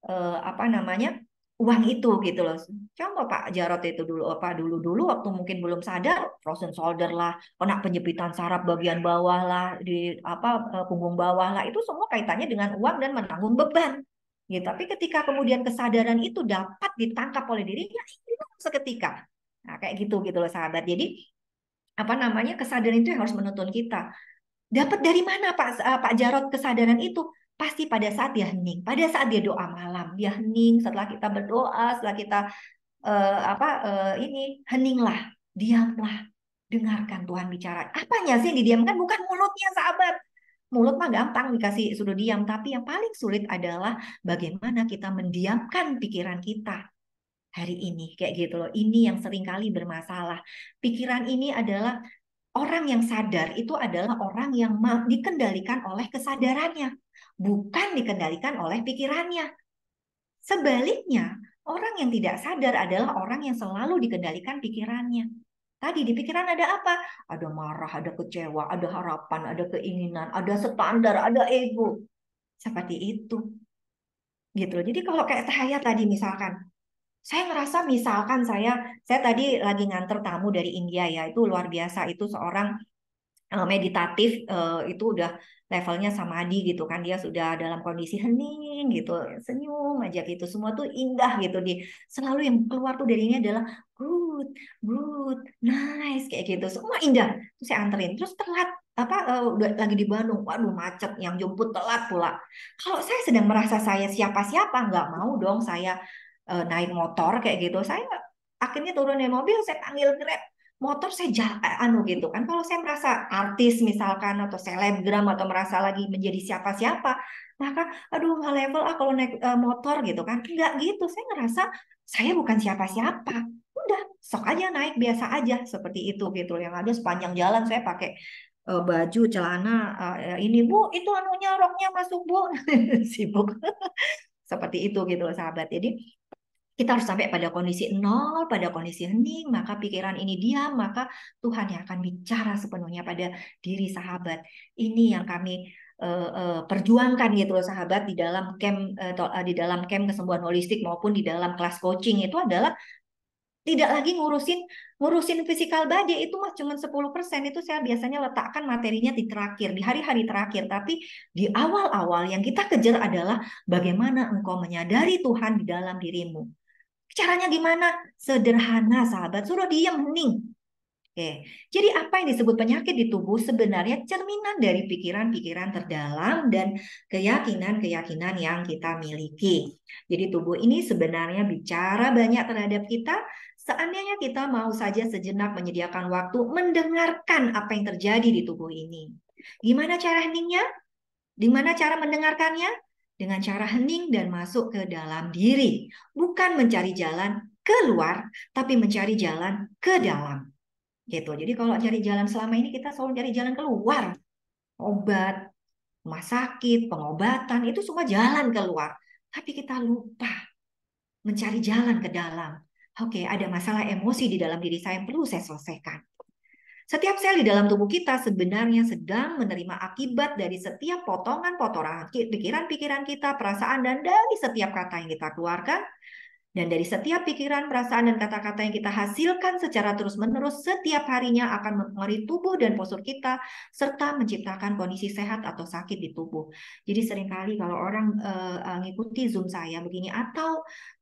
eh, apa namanya? uang itu gitu loh. Contoh Pak Jarot itu dulu apa dulu-dulu waktu mungkin belum sadar frozen shoulder lah, kena penjepitan saraf bagian bawah lah di apa e, punggung bawah lah itu semua kaitannya dengan uang dan menanggung beban. Ya Tapi ketika kemudian kesadaran itu dapat ditangkap oleh dirinya itu seketika. Nah, kayak gitu gitu loh sahabat. Jadi apa namanya kesadaran itu yang harus menuntun kita. Dapat dari mana Pak e, Pak Jarot kesadaran itu? pasti pada saat dia hening, pada saat dia doa malam, dia hening setelah kita berdoa, setelah kita uh, apa uh, ini heninglah, diamlah, dengarkan Tuhan bicara. Apanya sih yang didiamkan? Bukan mulutnya sahabat. Mulut mah gampang dikasih suruh diam, tapi yang paling sulit adalah bagaimana kita mendiamkan pikiran kita hari ini kayak gitu loh. Ini yang seringkali bermasalah. Pikiran ini adalah orang yang sadar itu adalah orang yang dikendalikan oleh kesadarannya bukan dikendalikan oleh pikirannya. Sebaliknya, orang yang tidak sadar adalah orang yang selalu dikendalikan pikirannya. Tadi di pikiran ada apa? Ada marah, ada kecewa, ada harapan, ada keinginan, ada standar, ada ego. Seperti itu. Gitu loh. Jadi kalau kayak saya tadi misalkan, saya ngerasa misalkan saya saya tadi lagi nganter tamu dari India ya, itu luar biasa, itu seorang Eh, meditatif eh, itu udah levelnya sama Adi gitu kan dia sudah dalam kondisi hening gitu senyum aja gitu semua tuh indah gitu di selalu yang keluar tuh darinya adalah good good nice kayak gitu semua indah terus saya anterin terus telat apa eh, udah lagi di Bandung waduh macet yang jemput telat pula kalau saya sedang merasa saya siapa siapa nggak mau dong saya naik motor kayak gitu saya akhirnya turun dari mobil saya panggil grab motor saya jalan, eh, anu gitu kan. Kalau saya merasa artis misalkan atau selebgram atau merasa lagi menjadi siapa-siapa, maka aduh nggak level ah kalau naik uh, motor gitu kan. Enggak gitu, saya ngerasa saya bukan siapa-siapa. Udah, sok aja naik biasa aja seperti itu gitu. Yang ada sepanjang jalan saya pakai uh, baju celana uh, ini bu itu anunya roknya masuk bu sibuk seperti itu gitu sahabat jadi kita harus sampai pada kondisi nol, pada kondisi hening, maka pikiran ini diam, maka Tuhan yang akan bicara sepenuhnya pada diri sahabat. Ini yang kami uh, uh, perjuangkan gitu loh sahabat di dalam camp uh, di dalam camp kesembuhan holistik maupun di dalam kelas coaching itu adalah tidak lagi ngurusin ngurusin fisikal body itu mah cuma 10% itu saya biasanya letakkan materinya di terakhir di hari-hari terakhir tapi di awal-awal yang kita kejar adalah bagaimana engkau menyadari Tuhan di dalam dirimu Caranya gimana? Sederhana sahabat, suruh diam hening. Oke. Jadi apa yang disebut penyakit di tubuh sebenarnya cerminan dari pikiran-pikiran terdalam dan keyakinan-keyakinan yang kita miliki. Jadi tubuh ini sebenarnya bicara banyak terhadap kita seandainya kita mau saja sejenak menyediakan waktu mendengarkan apa yang terjadi di tubuh ini. Gimana cara heningnya? Gimana cara mendengarkannya? dengan cara hening dan masuk ke dalam diri, bukan mencari jalan keluar, tapi mencari jalan ke dalam. Gitu. Jadi kalau cari jalan selama ini kita selalu cari jalan keluar, obat, rumah sakit, pengobatan itu semua jalan keluar, tapi kita lupa mencari jalan ke dalam. Oke, ada masalah emosi di dalam diri saya yang perlu saya selesaikan. Setiap sel di dalam tubuh kita sebenarnya sedang menerima akibat dari setiap potongan-potongan pikiran-pikiran kita, perasaan, dan dari setiap kata yang kita keluarkan, dan dari setiap pikiran, perasaan, dan kata-kata yang kita hasilkan secara terus-menerus setiap harinya akan mempengaruhi tubuh dan postur kita, serta menciptakan kondisi sehat atau sakit di tubuh. Jadi seringkali kalau orang uh, ngikuti Zoom saya begini, atau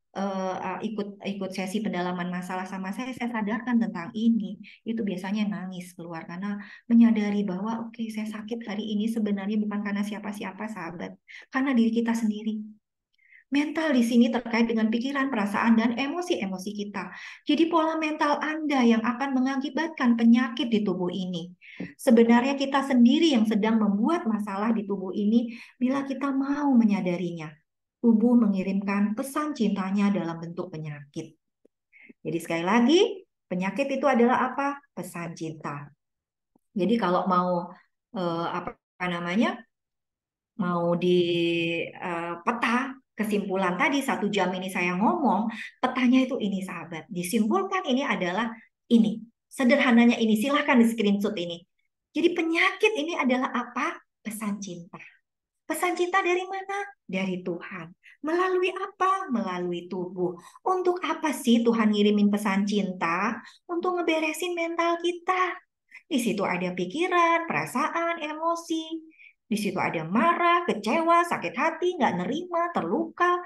ikut eh, ah, ikut ikut sesi pendalaman masalah sama saya saya sadarkan tentang ini itu biasanya nangis keluar karena menyadari bahwa oke okay, saya sakit hari ini sebenarnya bukan karena siapa-siapa sahabat karena diri kita sendiri mental di sini terkait dengan pikiran perasaan dan emosi-emosi kita jadi pola mental anda yang akan mengakibatkan penyakit di tubuh ini sebenarnya kita sendiri yang sedang membuat masalah di tubuh ini bila kita mau menyadarinya tubuh mengirimkan pesan cintanya dalam bentuk penyakit. Jadi sekali lagi, penyakit itu adalah apa? Pesan cinta. Jadi kalau mau eh, apa namanya? mau di eh, peta kesimpulan tadi satu jam ini saya ngomong, petanya itu ini sahabat. Disimpulkan ini adalah ini. Sederhananya ini, silahkan di screenshot ini. Jadi penyakit ini adalah apa? Pesan cinta. Pesan cinta dari mana? Dari Tuhan. Melalui apa? Melalui tubuh. Untuk apa sih Tuhan ngirimin pesan cinta? Untuk ngeberesin mental kita. Di situ ada pikiran, perasaan, emosi. Di situ ada marah, kecewa, sakit hati, nggak nerima, terluka,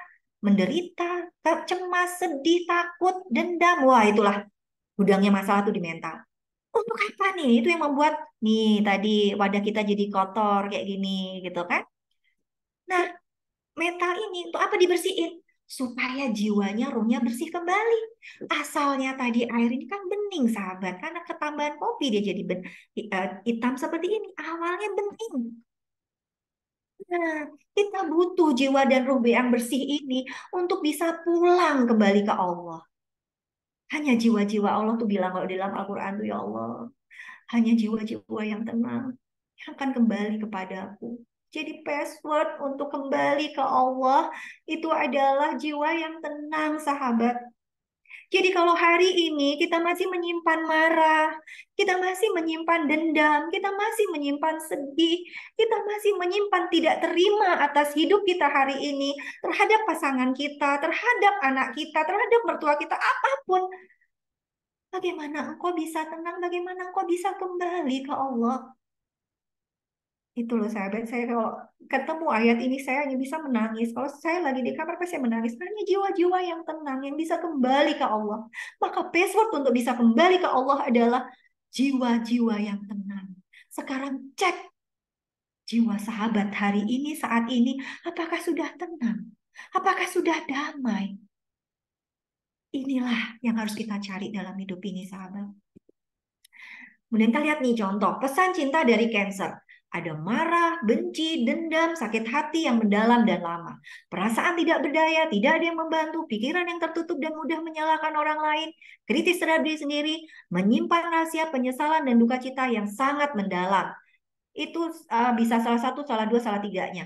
menderita, cemas, sedih, takut, dendam. Wah itulah gudangnya masalah tuh di mental. Untuk apa nih? Itu yang membuat nih tadi wadah kita jadi kotor kayak gini gitu kan. Nah, metal ini untuk apa dibersihin? Supaya jiwanya, ruhnya bersih kembali. Asalnya tadi air ini kan bening, sahabat. Karena ketambahan kopi dia jadi ben, e, hitam seperti ini. Awalnya bening. Nah, kita butuh jiwa dan ruh yang bersih ini untuk bisa pulang kembali ke Allah. Hanya jiwa-jiwa Allah tuh bilang kalau dalam Al-Quran tuh ya Allah. Hanya jiwa-jiwa yang tenang yang akan kembali kepadaku. Jadi password untuk kembali ke Allah itu adalah jiwa yang tenang, sahabat. Jadi kalau hari ini kita masih menyimpan marah, kita masih menyimpan dendam, kita masih menyimpan sedih, kita masih menyimpan tidak terima atas hidup kita hari ini, terhadap pasangan kita, terhadap anak kita, terhadap mertua kita, apapun. Bagaimana engkau bisa tenang, bagaimana engkau bisa kembali ke Allah? itu loh sahabat saya kalau ketemu ayat ini saya hanya bisa menangis kalau saya lagi di kamar pasti menangis hanya jiwa-jiwa yang tenang yang bisa kembali ke Allah maka password untuk bisa kembali ke Allah adalah jiwa-jiwa yang tenang sekarang cek jiwa sahabat hari ini saat ini apakah sudah tenang apakah sudah damai inilah yang harus kita cari dalam hidup ini sahabat Kemudian kita lihat nih contoh, pesan cinta dari Cancer. Ada marah, benci, dendam, sakit hati yang mendalam dan lama. Perasaan tidak berdaya, tidak ada yang membantu, pikiran yang tertutup dan mudah menyalahkan orang lain, kritis terhadap diri sendiri, menyimpan rahasia, penyesalan, dan duka cita yang sangat mendalam. Itu uh, bisa salah satu, salah dua, salah tiganya.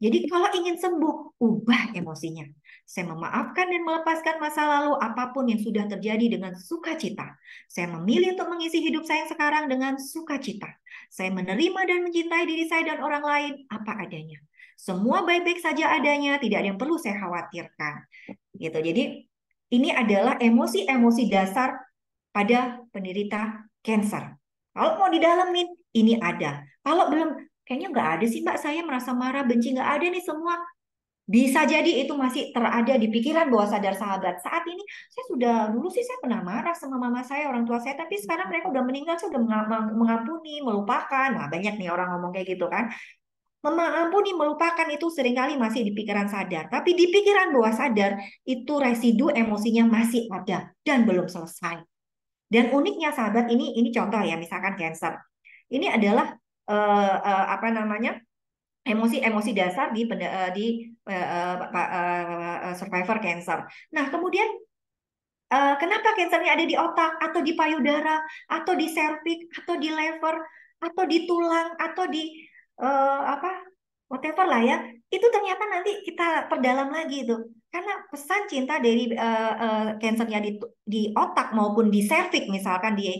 Jadi kalau ingin sembuh, ubah emosinya. Saya memaafkan dan melepaskan masa lalu apapun yang sudah terjadi dengan sukacita. Saya memilih untuk mengisi hidup saya yang sekarang dengan sukacita. Saya menerima dan mencintai diri saya dan orang lain apa adanya. Semua baik-baik saja adanya, tidak ada yang perlu saya khawatirkan. Gitu. Jadi ini adalah emosi-emosi dasar pada penderita cancer. Kalau mau didalamin, ini ada. Kalau belum kayaknya nggak ada sih mbak saya merasa marah benci nggak ada nih semua bisa jadi itu masih terada di pikiran bawah sadar sahabat saat ini saya sudah dulu sih saya pernah marah sama mama saya orang tua saya tapi sekarang mereka udah meninggal saya udah mengampuni melupakan nah banyak nih orang ngomong kayak gitu kan mengampuni melupakan itu seringkali masih di pikiran sadar tapi di pikiran bawah sadar itu residu emosinya masih ada dan belum selesai dan uniknya sahabat ini ini contoh ya misalkan cancer ini adalah uh, uh, apa namanya emosi-emosi dasar di uh, di uh, uh, survivor cancer. Nah kemudian uh, kenapa kansernya ada di otak atau di payudara atau di serviks atau di lever atau di tulang atau di uh, apa whatever lah ya itu ternyata nanti kita perdalam lagi itu karena pesan cinta dari uh, uh, di di otak maupun di serviks misalkan di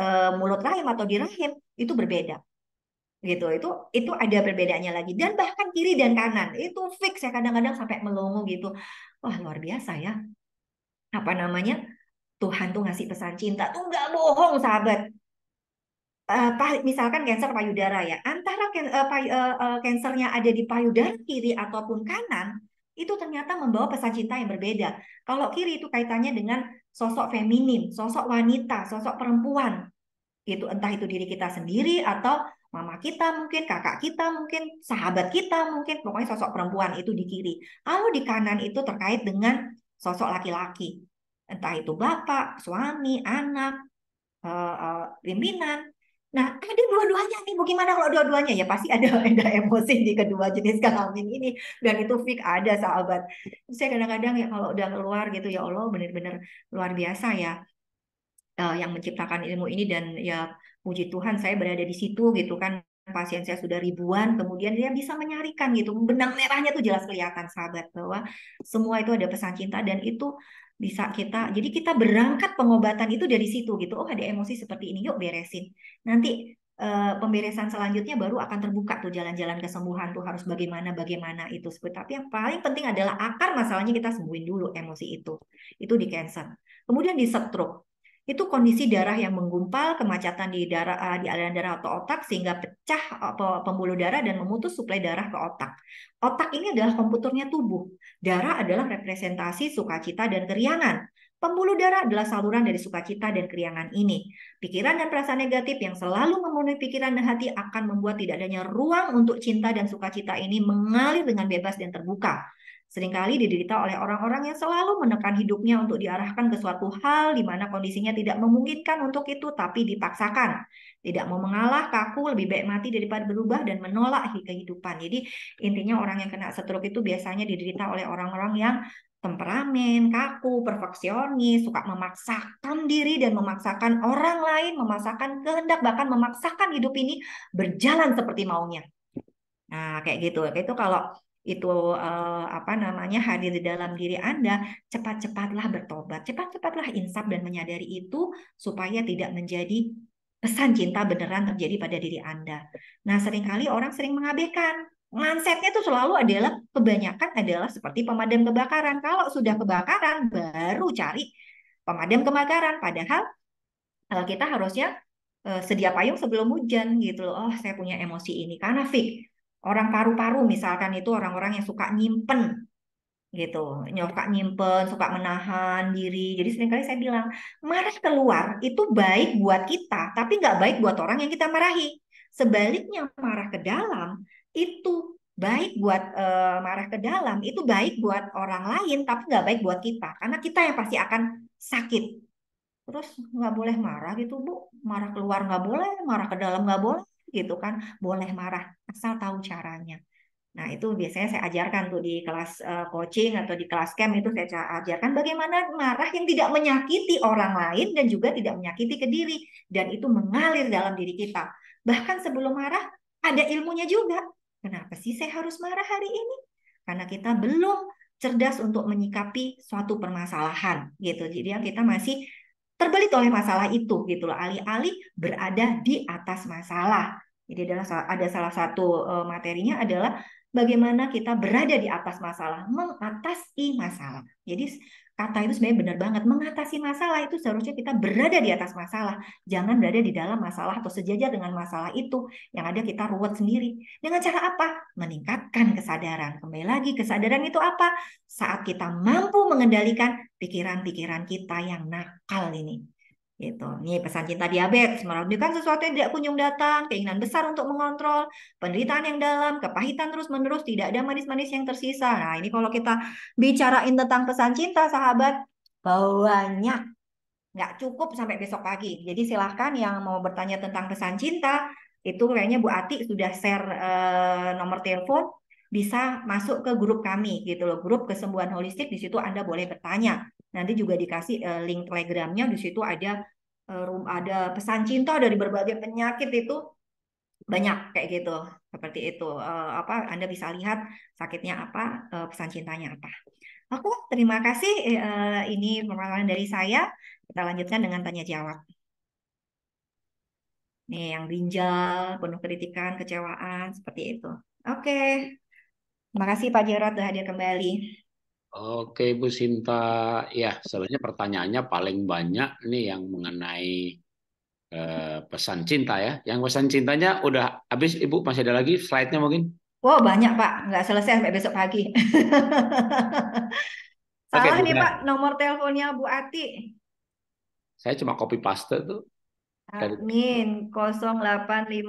uh, mulut rahim atau di rahim itu berbeda gitu itu itu ada perbedaannya lagi dan bahkan kiri dan kanan itu fix ya kadang-kadang sampai melongo gitu wah luar biasa ya apa namanya Tuhan tuh ngasih pesan cinta tuh nggak bohong sahabat uh, misalkan kanker payudara ya antara ken, uh, eh, eh, ada di payudara kiri ataupun kanan itu ternyata membawa pesan cinta yang berbeda kalau kiri itu kaitannya dengan sosok feminim sosok wanita sosok perempuan itu entah itu diri kita sendiri atau mama kita mungkin, kakak kita mungkin, sahabat kita mungkin, pokoknya sosok perempuan itu di kiri. Lalu di kanan itu terkait dengan sosok laki-laki. Entah itu bapak, suami, anak, eh, eh, pimpinan. Nah, ada dua-duanya nih, bagaimana kalau dua-duanya? Ya pasti ada, ada emosi di kedua jenis kelamin ini. Dan itu fix ada sahabat. Saya kadang-kadang ya kalau udah keluar gitu, ya Allah benar-benar luar biasa ya. Uh, yang menciptakan ilmu ini dan ya puji Tuhan saya berada di situ gitu kan pasien saya sudah ribuan, kemudian dia bisa menyarikan gitu. Benang merahnya tuh jelas kelihatan sahabat bahwa semua itu ada pesan cinta dan itu bisa kita jadi kita berangkat pengobatan itu dari situ gitu. Oh, ada emosi seperti ini, yuk beresin. Nanti e, pemberesan selanjutnya baru akan terbuka tuh jalan-jalan kesembuhan tuh harus bagaimana bagaimana itu seperti tapi yang paling penting adalah akar masalahnya kita sembuhin dulu emosi itu. Itu di cancer. Kemudian di stroke itu kondisi darah yang menggumpal, kemacetan di darah eh, di aliran darah atau otak sehingga pecah eh, pembuluh darah dan memutus suplai darah ke otak. Otak ini adalah komputernya tubuh. Darah adalah representasi sukacita dan keriangan. Pembuluh darah adalah saluran dari sukacita dan keriangan ini. Pikiran dan perasaan negatif yang selalu memenuhi pikiran dan hati akan membuat tidak adanya ruang untuk cinta dan sukacita ini mengalir dengan bebas dan terbuka seringkali diderita oleh orang-orang yang selalu menekan hidupnya untuk diarahkan ke suatu hal di mana kondisinya tidak memungkinkan untuk itu tapi dipaksakan. Tidak mau mengalah, kaku, lebih baik mati daripada berubah dan menolak kehidupan. Jadi intinya orang yang kena stroke itu biasanya diderita oleh orang-orang yang temperamen, kaku, perfeksionis, suka memaksakan diri dan memaksakan orang lain, memaksakan kehendak, bahkan memaksakan hidup ini berjalan seperti maunya. Nah, kayak gitu. kayak Itu kalau itu eh, apa namanya hadir di dalam diri Anda, cepat-cepatlah bertobat, cepat-cepatlah insaf dan menyadari itu supaya tidak menjadi pesan cinta beneran terjadi pada diri Anda. Nah, seringkali orang sering mengabaikan. Mindsetnya itu selalu adalah kebanyakan adalah seperti pemadam kebakaran. Kalau sudah kebakaran, baru cari pemadam kebakaran. Padahal eh, kita harusnya eh, sedia payung sebelum hujan gitu loh. Oh, saya punya emosi ini karena fix Orang paru-paru misalkan itu orang-orang yang suka nyimpen gitu, suka nyimpen, suka menahan diri. Jadi seringkali saya bilang, marah keluar itu baik buat kita, tapi nggak baik buat orang yang kita marahi. Sebaliknya marah ke dalam itu baik buat e, marah ke dalam itu baik buat orang lain, tapi nggak baik buat kita karena kita yang pasti akan sakit. Terus nggak boleh marah gitu bu, marah keluar nggak boleh, marah ke dalam nggak boleh, gitu kan boleh marah asal tahu caranya Nah, itu biasanya saya ajarkan tuh di kelas uh, coaching atau di kelas camp itu saya ajarkan bagaimana marah yang tidak menyakiti orang lain dan juga tidak menyakiti ke diri dan itu mengalir dalam diri kita. Bahkan sebelum marah ada ilmunya juga. Kenapa sih saya harus marah hari ini? Karena kita belum cerdas untuk menyikapi suatu permasalahan gitu. Jadi kita masih terbelit oleh masalah itu gitu loh alih-alih berada di atas masalah jadi adalah ada salah satu e, materinya adalah bagaimana kita berada di atas masalah mengatasi masalah jadi kata itu sebenarnya benar banget. Mengatasi masalah itu seharusnya kita berada di atas masalah. Jangan berada di dalam masalah atau sejajar dengan masalah itu. Yang ada kita ruwet sendiri. Dengan cara apa? Meningkatkan kesadaran. Kembali lagi, kesadaran itu apa? Saat kita mampu mengendalikan pikiran-pikiran kita yang nakal ini. Gitu. Nih pesan cinta diabetes merupakan sesuatu yang tidak kunjung datang, keinginan besar untuk mengontrol, penderitaan yang dalam, kepahitan terus-menerus, tidak ada manis-manis yang tersisa. Nah, ini kalau kita bicarain tentang pesan cinta sahabat, banyak nggak cukup sampai besok pagi. Jadi silahkan yang mau bertanya tentang pesan cinta, itu kayaknya Bu Ati sudah share uh, nomor telepon, bisa masuk ke grup kami gitu loh, grup kesembuhan holistik di situ Anda boleh bertanya nanti juga dikasih uh, link telegramnya di situ ada uh, ada pesan cinta dari berbagai penyakit itu banyak kayak gitu seperti itu uh, apa Anda bisa lihat sakitnya apa uh, pesan cintanya apa aku terima kasih uh, ini permasalahan dari saya kita lanjutkan dengan tanya jawab nih yang ginjal penuh kritikan kecewaan seperti itu oke terima kasih Pak Jarod sudah hadir kembali Oke Bu Sinta, ya sebenarnya pertanyaannya paling banyak nih yang mengenai eh, pesan cinta ya. Yang pesan cintanya udah habis Ibu, masih ada lagi slide-nya mungkin? Wow banyak Pak, nggak selesai sampai besok pagi. Salah Oke, nih Pak, nomor teleponnya Bu Ati. Saya cuma copy paste tuh. Admin 0851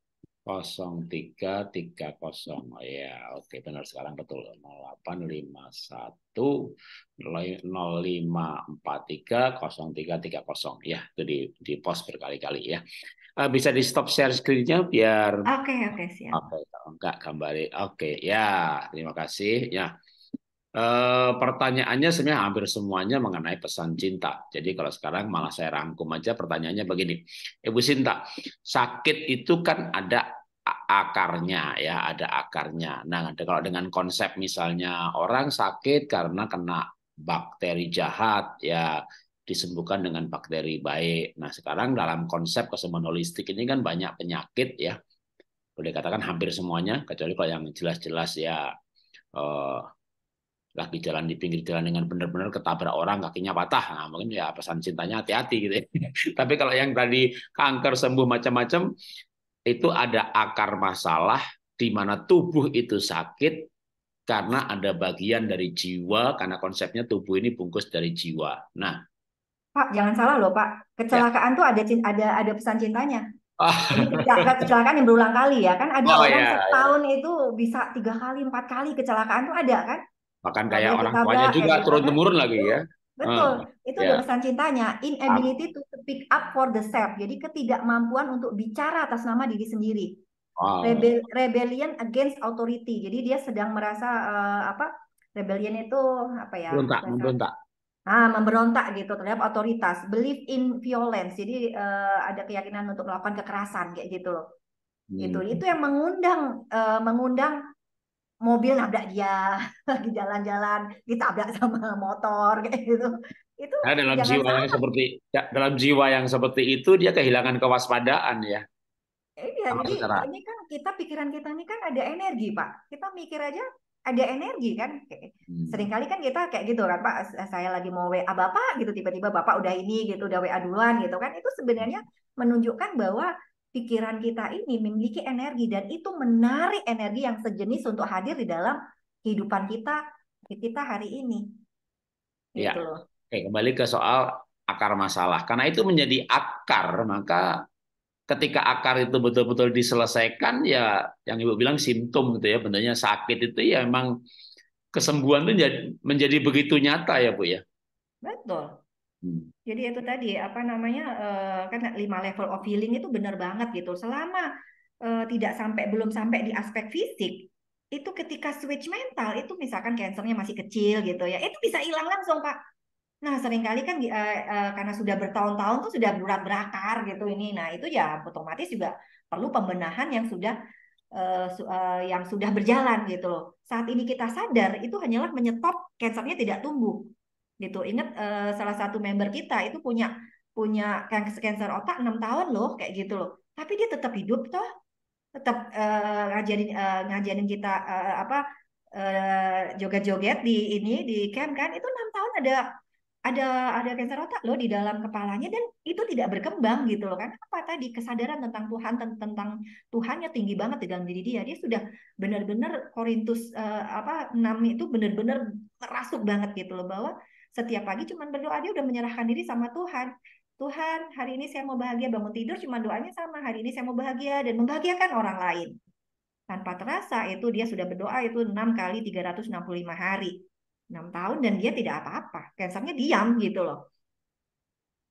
0330. Oh ya, oke benar sekarang betul. 0851 0543 0330. Ya, itu di di pos berkali-kali ya. Eh, bisa di stop share screennya biar Oke, okay, oke, okay, siap. Oke, okay, enggak gambar. Oke, okay, ya, terima kasih ya. Eh, pertanyaannya sebenarnya hampir semuanya mengenai pesan cinta. Jadi kalau sekarang malah saya rangkum aja pertanyaannya begini. Ibu Sinta, sakit itu kan ada akarnya ya, ada akarnya. Nah, kalau dengan konsep misalnya orang sakit karena kena bakteri jahat ya disembuhkan dengan bakteri baik. Nah, sekarang dalam konsep kesembuhan holistik ini kan banyak penyakit ya. Boleh katakan hampir semuanya kecuali kalau yang jelas-jelas ya eh, lagi jalan di pinggir jalan dengan benar-benar ketabrak orang kakinya patah nah, mungkin ya pesan cintanya hati-hati gitu ya. tapi kalau yang tadi kanker sembuh macam-macam itu ada akar masalah di mana tubuh itu sakit karena ada bagian dari jiwa karena konsepnya tubuh ini bungkus dari jiwa nah Pak jangan salah loh Pak kecelakaan ya. tuh ada ada ada pesan cintanya kecelakaan, kecelakaan yang berulang kali ya kan ada oh, orang ya, setahun ya. itu bisa tiga kali empat kali kecelakaan tuh ada kan Bahkan kayak orang tuanya juga gitu. turun temurun lagi ya. Betul, hmm. itu yeah. pesan cintanya. Inability to speak up for the self. Jadi ketidakmampuan untuk bicara atas nama diri sendiri. Wow. Rebel, rebellion against authority. Jadi dia sedang merasa uh, apa? Rebellion itu apa ya? Berontak, memberontak. Ah, memberontak gitu terhadap otoritas. Believe in violence. Jadi uh, ada keyakinan untuk melakukan kekerasan kayak gitu loh. Gitu. Hmm. Gitu. Itu yang mengundang uh, mengundang mobil nabrak dia lagi jalan-jalan ditabrak sama motor kayak gitu itu nah, dalam jiwa yang seperti ya, dalam jiwa yang seperti itu dia kehilangan kewaspadaan ya eh, iya jadi ini kan kita pikiran kita ini kan ada energi pak kita mikir aja ada energi kan hmm. seringkali kan kita kayak gitu kan pak saya lagi mau wa bapak gitu tiba-tiba bapak udah ini gitu udah wa duluan gitu kan itu sebenarnya menunjukkan bahwa pikiran kita ini memiliki energi dan itu menarik energi yang sejenis untuk hadir di dalam kehidupan kita kita hari ini. Ya. Gitu ya. Oke, kembali ke soal akar masalah. Karena itu menjadi akar, maka ketika akar itu betul-betul diselesaikan ya yang Ibu bilang simptom gitu ya, bentuknya sakit itu ya memang kesembuhan itu menjadi, menjadi begitu nyata ya, Bu ya. Betul. Hmm. Jadi itu tadi apa namanya eh, kan lima level of healing itu benar banget gitu. Selama eh, tidak sampai belum sampai di aspek fisik itu ketika switch mental itu misalkan cancernya masih kecil gitu ya itu bisa hilang langsung pak. Nah seringkali kan eh, karena sudah bertahun-tahun tuh sudah berat berakar gitu ini. Nah itu ya otomatis juga perlu pembenahan yang sudah Uh, uh, yang sudah berjalan gitu Saat ini kita sadar itu hanyalah menyetop cancernya tidak tumbuh gitu. inget uh, eh, salah satu member kita itu punya punya kanker otak enam tahun loh kayak gitu loh. Tapi dia tetap hidup toh. Tetap uh, ngajarin uh, ngajarin kita uh, apa uh, joget-joget di ini di camp kan. Itu enam tahun ada ada ada kanker otak loh di dalam kepalanya dan itu tidak berkembang gitu loh karena apa tadi kesadaran tentang Tuhan tentang Tuhannya tinggi banget di dalam diri dia dia sudah benar-benar Korintus uh, apa enam itu benar-benar merasuk banget gitu loh bahwa setiap pagi cuma berdoa dia udah menyerahkan diri sama Tuhan Tuhan hari ini saya mau bahagia bangun tidur cuma doanya sama hari ini saya mau bahagia dan membahagiakan orang lain tanpa terasa itu dia sudah berdoa itu 6 kali 365 hari 6 tahun dan dia tidak apa-apa kansernya diam gitu loh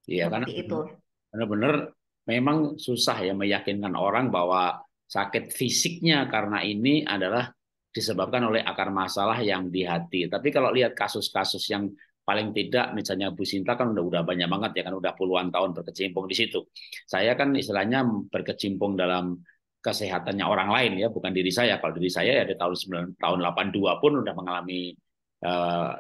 iya kan itu benar-benar memang susah ya meyakinkan orang bahwa sakit fisiknya karena ini adalah disebabkan oleh akar masalah yang di hati. Tapi kalau lihat kasus-kasus yang paling tidak misalnya Bu Sinta kan udah udah banyak banget ya kan udah puluhan tahun berkecimpung di situ. Saya kan istilahnya berkecimpung dalam kesehatannya orang lain ya, bukan diri saya. Kalau diri saya ya di tahun 9, tahun 82 pun udah mengalami eh,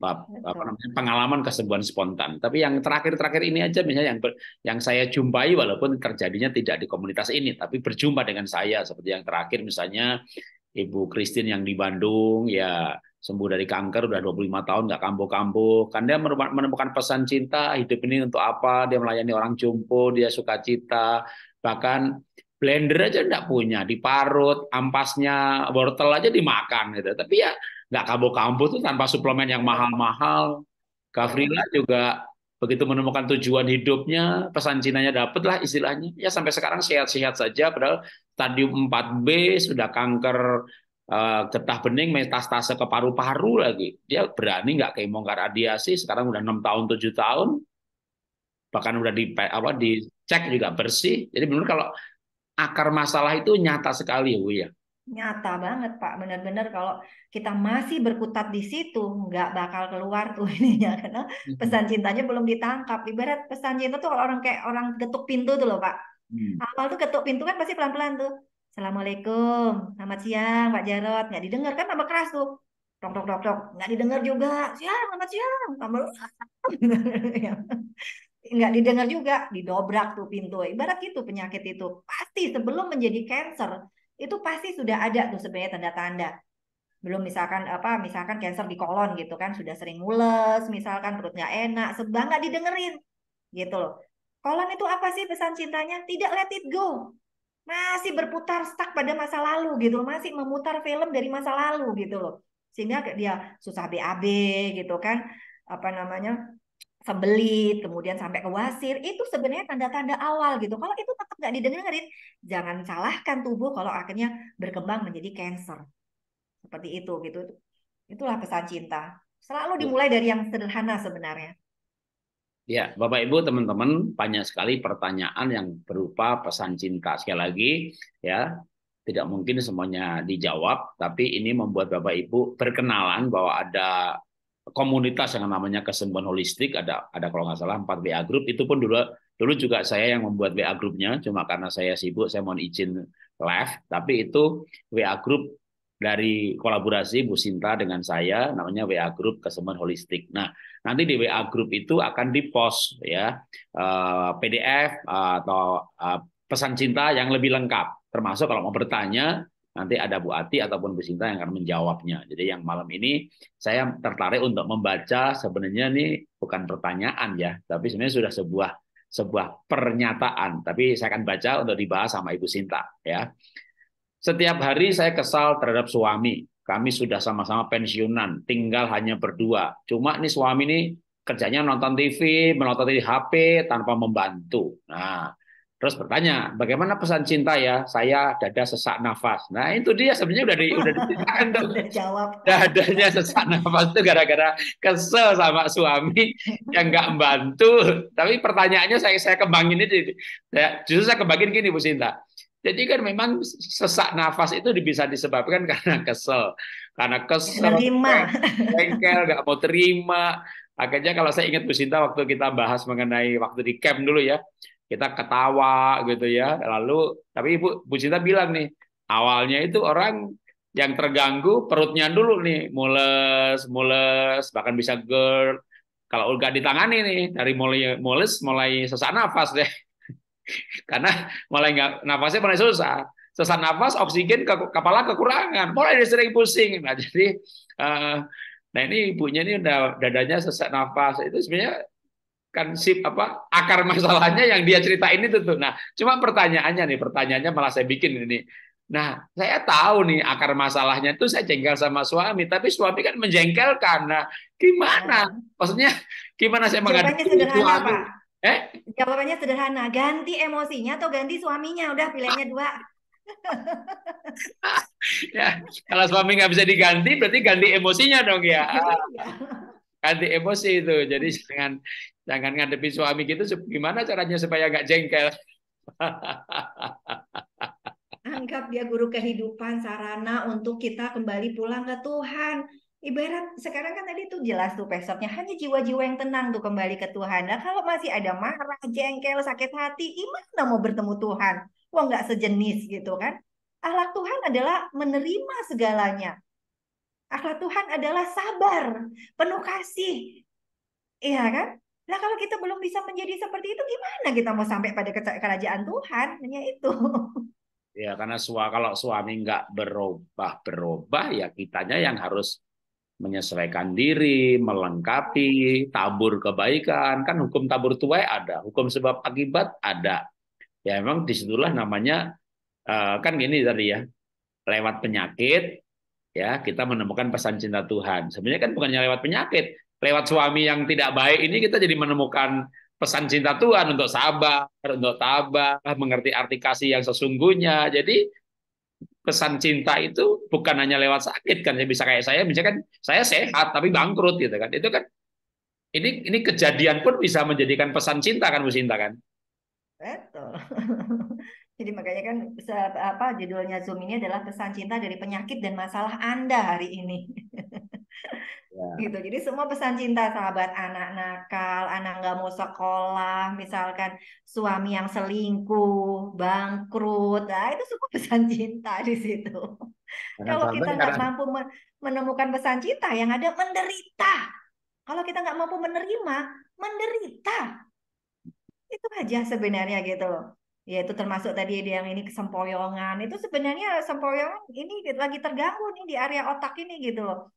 apa namanya pengalaman kesembuhan spontan. Tapi yang terakhir-terakhir ini aja misalnya yang ber, yang saya jumpai walaupun terjadinya tidak di komunitas ini, tapi berjumpa dengan saya seperti yang terakhir misalnya Ibu Kristin yang di Bandung ya sembuh dari kanker udah 25 tahun nggak kambuh-kambuh kan dia menemukan pesan cinta hidup ini untuk apa dia melayani orang jompo dia suka cita bahkan blender aja nggak punya diparut ampasnya wortel aja dimakan gitu tapi ya nggak kambuh-kambuh tuh tanpa suplemen yang mahal-mahal Gavrila juga begitu menemukan tujuan hidupnya pesan cintanya dapet lah istilahnya ya sampai sekarang sehat-sehat saja padahal stadium 4B sudah kanker Eh, getah bening metastase ke paru-paru lagi. Dia berani nggak kemo nggak radiasi. Sekarang udah enam tahun tujuh tahun, bahkan udah di apa dicek juga bersih. Jadi benar kalau akar masalah itu nyata sekali, ya, Bu ya. Nyata banget Pak, benar-benar kalau kita masih berkutat di situ nggak bakal keluar tuh ininya karena hmm. pesan cintanya belum ditangkap. Ibarat pesan cinta tuh kalau orang kayak orang ketuk pintu tuh loh Pak. Hmm. Awal tuh ketuk pintu kan pasti pelan-pelan tuh Assalamualaikum, selamat siang Pak Jarot. Nggak didengar kan tambah keras tuh. Tok tok tok tok, nggak didengar juga. Siang, selamat siang. Tambah nggak didengar juga, didobrak tuh pintu. Ibarat gitu penyakit itu. Pasti sebelum menjadi cancer, itu pasti sudah ada tuh sebenarnya tanda-tanda belum misalkan apa misalkan cancer di kolon gitu kan sudah sering mules misalkan perut nggak enak sebab nggak didengerin gitu loh kolon itu apa sih pesan cintanya tidak let it go masih berputar stuck pada masa lalu gitu loh, masih memutar film dari masa lalu gitu loh. Sehingga dia susah BAB gitu kan, apa namanya? sembelit, kemudian sampai ke wasir, itu sebenarnya tanda-tanda awal gitu. Kalau itu tetap nggak didengerin, jangan salahkan tubuh kalau akhirnya berkembang menjadi cancer. Seperti itu gitu. Itulah pesan cinta. Selalu iya. dimulai dari yang sederhana sebenarnya. Ya, Bapak Ibu, teman-teman, banyak sekali pertanyaan yang berupa pesan cinta. Sekali lagi, ya, tidak mungkin semuanya dijawab, tapi ini membuat Bapak Ibu berkenalan bahwa ada komunitas yang namanya kesembuhan holistik, ada ada kalau nggak salah 4 WA group, itu pun dulu dulu juga saya yang membuat WA grupnya, cuma karena saya sibuk, saya mohon izin live, tapi itu WA group dari kolaborasi Bu Sinta dengan saya namanya WA Group Customer Holistik. Nah, nanti di WA Group itu akan di-post ya eh, PDF eh, atau eh, pesan cinta yang lebih lengkap. Termasuk kalau mau bertanya nanti ada Bu Ati ataupun Bu Sinta yang akan menjawabnya. Jadi yang malam ini saya tertarik untuk membaca sebenarnya ini bukan pertanyaan ya, tapi sebenarnya sudah sebuah sebuah pernyataan. Tapi saya akan baca untuk dibahas sama Ibu Sinta ya. Setiap hari saya kesal terhadap suami. Kami sudah sama-sama pensiunan, tinggal hanya berdua. Cuma nih suami ini kerjanya nonton TV, menonton di HP tanpa membantu. Nah, terus bertanya, bagaimana pesan cinta ya? Saya dada sesak nafas. Nah, itu dia sebenarnya udah di, udah diceritakan tuh. Jawab. Dadanya sesak nafas itu gara-gara kesel sama suami yang nggak membantu. Tapi pertanyaannya saya saya kembangin itu, justru saya kembangin gini Bu Sinta jadi kan memang sesak nafas itu bisa disebabkan karena kesel, karena kesel, bengkel, nggak mau terima. Akhirnya kalau saya ingat Bu Sinta waktu kita bahas mengenai waktu di camp dulu ya, kita ketawa gitu ya. Lalu tapi Ibu Bu Sinta bilang nih, awalnya itu orang yang terganggu perutnya dulu nih, mules, mules, bahkan bisa GERD. Kalau nggak ditangani nih, dari mulai mules mulai sesak nafas deh. Karena mulai nggak nafasnya mulai susah. Sesak nafas, oksigen ke kepala kekurangan. Mulai dia sering pusing. Nah, jadi uh, nah ini ibunya ini udah dadanya sesak nafas. Itu sebenarnya kan sip apa akar masalahnya yang dia cerita ini tuh. Nah, cuma pertanyaannya nih, pertanyaannya malah saya bikin ini. Nah, saya tahu nih akar masalahnya itu saya jengkel sama suami, tapi suami kan menjengkelkan. Nah, gimana? Maksudnya gimana saya mengadu suami? Pak. Eh? Jawabannya sederhana, ganti emosinya atau ganti suaminya, udah pilihannya dua. ya, kalau suami nggak bisa diganti, berarti ganti emosinya dong ya. Iya. ganti emosi itu, jadi jangan jangan ngadepi suami gitu. Gimana caranya supaya nggak jengkel? Anggap dia guru kehidupan, sarana untuk kita kembali pulang ke Tuhan ibarat sekarang kan tadi tuh jelas tuh pesoknya hanya jiwa-jiwa yang tenang tuh kembali ke Tuhan. Nah kalau masih ada marah, jengkel, sakit hati, gimana mau bertemu Tuhan? Wah nggak sejenis gitu kan? Akhlak Tuhan adalah menerima segalanya. Akhlak Tuhan adalah sabar, penuh kasih. Iya kan? Nah kalau kita belum bisa menjadi seperti itu, gimana kita mau sampai pada kerajaan Tuhan? Hanya itu. Ya karena sua, kalau suami nggak berubah berubah ya kitanya yang harus menyesuaikan diri, melengkapi, tabur kebaikan. Kan hukum tabur tuai ada, hukum sebab akibat ada. Ya memang disitulah namanya, eh, kan gini tadi ya, lewat penyakit, ya kita menemukan pesan cinta Tuhan. Sebenarnya kan bukannya lewat penyakit, lewat suami yang tidak baik ini kita jadi menemukan pesan cinta Tuhan untuk sabar, untuk tabah, mengerti arti kasih yang sesungguhnya. Jadi pesan cinta itu bukan hanya lewat sakit kan saya bisa kayak saya misalkan saya sehat tapi bangkrut gitu kan itu kan ini ini kejadian pun bisa menjadikan pesan cinta kan Bu Sinta kan betul jadi makanya kan apa judulnya Zoom ini adalah pesan cinta dari penyakit dan masalah Anda hari ini Ya. gitu. Jadi semua pesan cinta sahabat anak nakal, anak nggak mau sekolah, misalkan suami yang selingkuh, bangkrut, nah itu semua pesan cinta di situ. Kalau kita nggak mampu menemukan pesan cinta, yang ada menderita. Kalau kita nggak mampu menerima, menderita. Itu aja sebenarnya gitu loh ya itu termasuk tadi yang ini kesempoyongan itu sebenarnya sempoyongan ini lagi terganggu nih di area otak ini gitu loh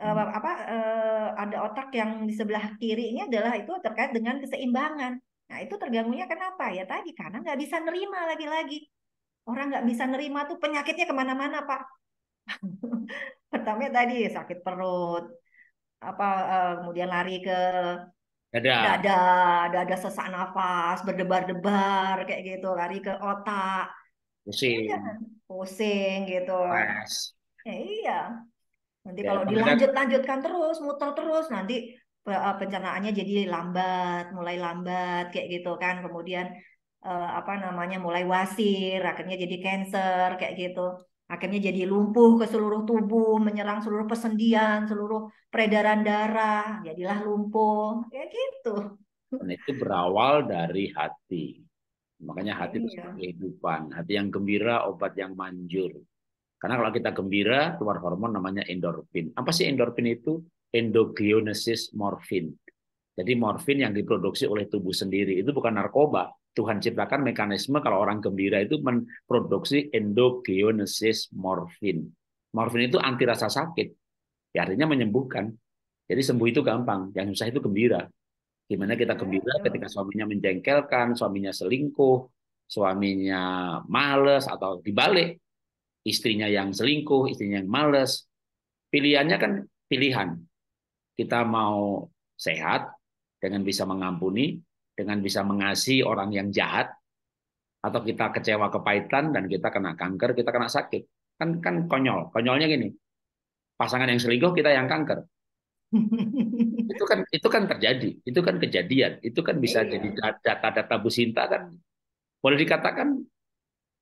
uh, apa uh, ada otak yang di sebelah kiri ini adalah itu terkait dengan keseimbangan. Nah itu terganggunya kenapa ya tadi karena nggak bisa nerima lagi-lagi orang nggak bisa nerima tuh penyakitnya kemana-mana pak. Pertama tadi sakit perut, apa uh, kemudian lari ke dada. dada, dada sesak nafas, berdebar-debar kayak gitu, lari ke otak, ya pusing, ya, pusing gitu. Mas. Ya, iya, Nanti ya, kalau dilanjut-lanjutkan terus, muter terus, nanti eh, pencernaannya jadi lambat, mulai lambat kayak gitu kan. Kemudian eh, apa namanya mulai wasir, akhirnya jadi cancer kayak gitu. Akhirnya jadi lumpuh ke seluruh tubuh, menyerang seluruh persendian, seluruh peredaran darah, jadilah lumpuh kayak gitu. Dan itu berawal dari hati. Makanya hati iya. kehidupan, hati yang gembira, obat yang manjur. Karena kalau kita gembira, keluar hormon namanya endorfin. Apa sih endorfin itu? Endogenesis morfin. Jadi morfin yang diproduksi oleh tubuh sendiri itu bukan narkoba. Tuhan ciptakan mekanisme kalau orang gembira itu memproduksi endogenesis morfin. Morfin itu anti rasa sakit. Ya artinya menyembuhkan. Jadi sembuh itu gampang, yang susah itu gembira. Gimana kita gembira hmm. ketika suaminya menjengkelkan, suaminya selingkuh, suaminya males atau dibalik istrinya yang selingkuh, istrinya yang males. Pilihannya kan pilihan. Kita mau sehat dengan bisa mengampuni, dengan bisa mengasihi orang yang jahat, atau kita kecewa kepahitan dan kita kena kanker, kita kena sakit. Kan kan konyol. Konyolnya gini. Pasangan yang selingkuh kita yang kanker. itu kan itu kan terjadi, itu kan kejadian, itu kan bisa iya. jadi data-data businta kan. Boleh dikatakan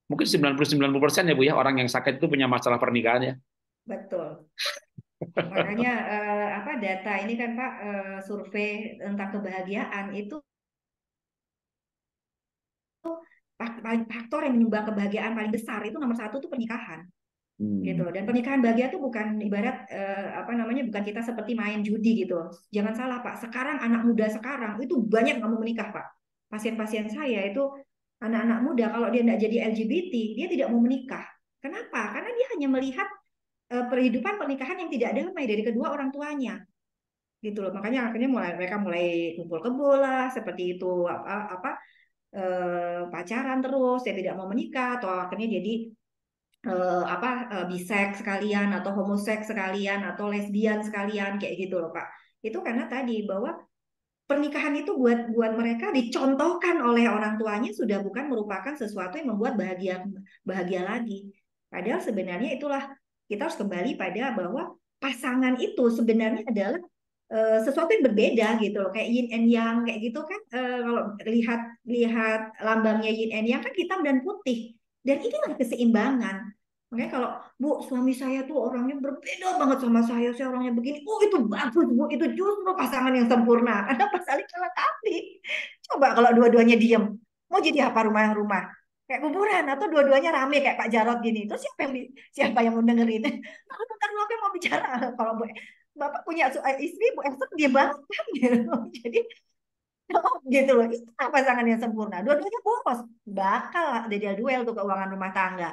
mungkin 99% ya Bu ya orang yang sakit itu punya masalah pernikahan ya. Betul. Makanya eh, apa data ini kan Pak eh, survei tentang kebahagiaan itu faktor yang menyumbang kebahagiaan paling besar itu nomor satu itu pernikahan. Hmm. gitu dan pernikahan bahagia itu bukan ibarat eh, apa namanya bukan kita seperti main judi gitu jangan salah pak sekarang anak muda sekarang itu banyak nggak mau menikah pak pasien-pasien saya itu anak-anak muda kalau dia tidak jadi LGBT dia tidak mau menikah kenapa karena dia hanya melihat uh, perhidupan pernikahan yang tidak damai dari kedua orang tuanya gitu loh makanya akhirnya mulai mereka mulai kumpul ke bola seperti itu apa apa uh, pacaran terus dia tidak mau menikah atau akhirnya jadi uh, apa uh, bisek sekalian atau homoseks sekalian atau lesbian sekalian kayak gitu loh pak itu karena tadi bahwa pernikahan itu buat buat mereka dicontohkan oleh orang tuanya sudah bukan merupakan sesuatu yang membuat bahagia bahagia lagi. Padahal sebenarnya itulah kita harus kembali pada bahwa pasangan itu sebenarnya adalah e, sesuatu yang berbeda gitu loh kayak yin and yang kayak gitu kan e, kalau lihat lihat lambangnya yin and yang kan hitam dan putih dan ini inilah keseimbangan Makanya kalau Bu, suami saya tuh orangnya berbeda banget sama saya. Saya orangnya begini. Oh, itu bagus, Bu. Itu justru pasangan yang sempurna. Karena pasalnya Sali salah tapi. Coba kalau dua-duanya diem. Mau jadi apa rumah rumah? Kayak kuburan atau dua-duanya rame kayak Pak Jarot gini. Terus siapa yang siapa yang mau dengerin? Nah, bentar lagi mau bicara kalau Bu Bapak punya eh, istri Bu Esther dia banget gitu. Jadi Oh, gitu loh. Itu pasangan yang sempurna. Dua-duanya boros. Bakal ada dia duel tuh keuangan rumah tangga.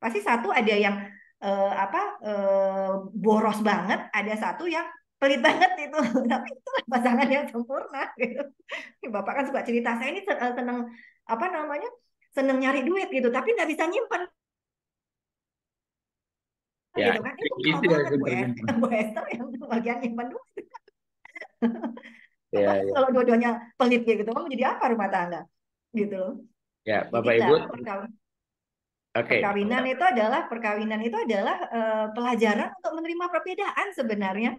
Pasti satu ada yang eh, apa eh, boros banget, ada satu yang pelit banget itu. Tapi itu pasangan yang sempurna gitu. Bapak kan suka cerita saya ini eh, seneng apa namanya? seneng nyari duit gitu, tapi nggak bisa nyimpen ya, gitu kan itu itu, ya, Bu, Esther, yang bagian nyimpan duit ya, ya. kalau dua-duanya pelit gitu mau jadi apa rumah tangga gitu ya Bapak Ibu Okay. Perkawinan itu adalah perkawinan itu adalah uh, pelajaran untuk menerima perbedaan sebenarnya.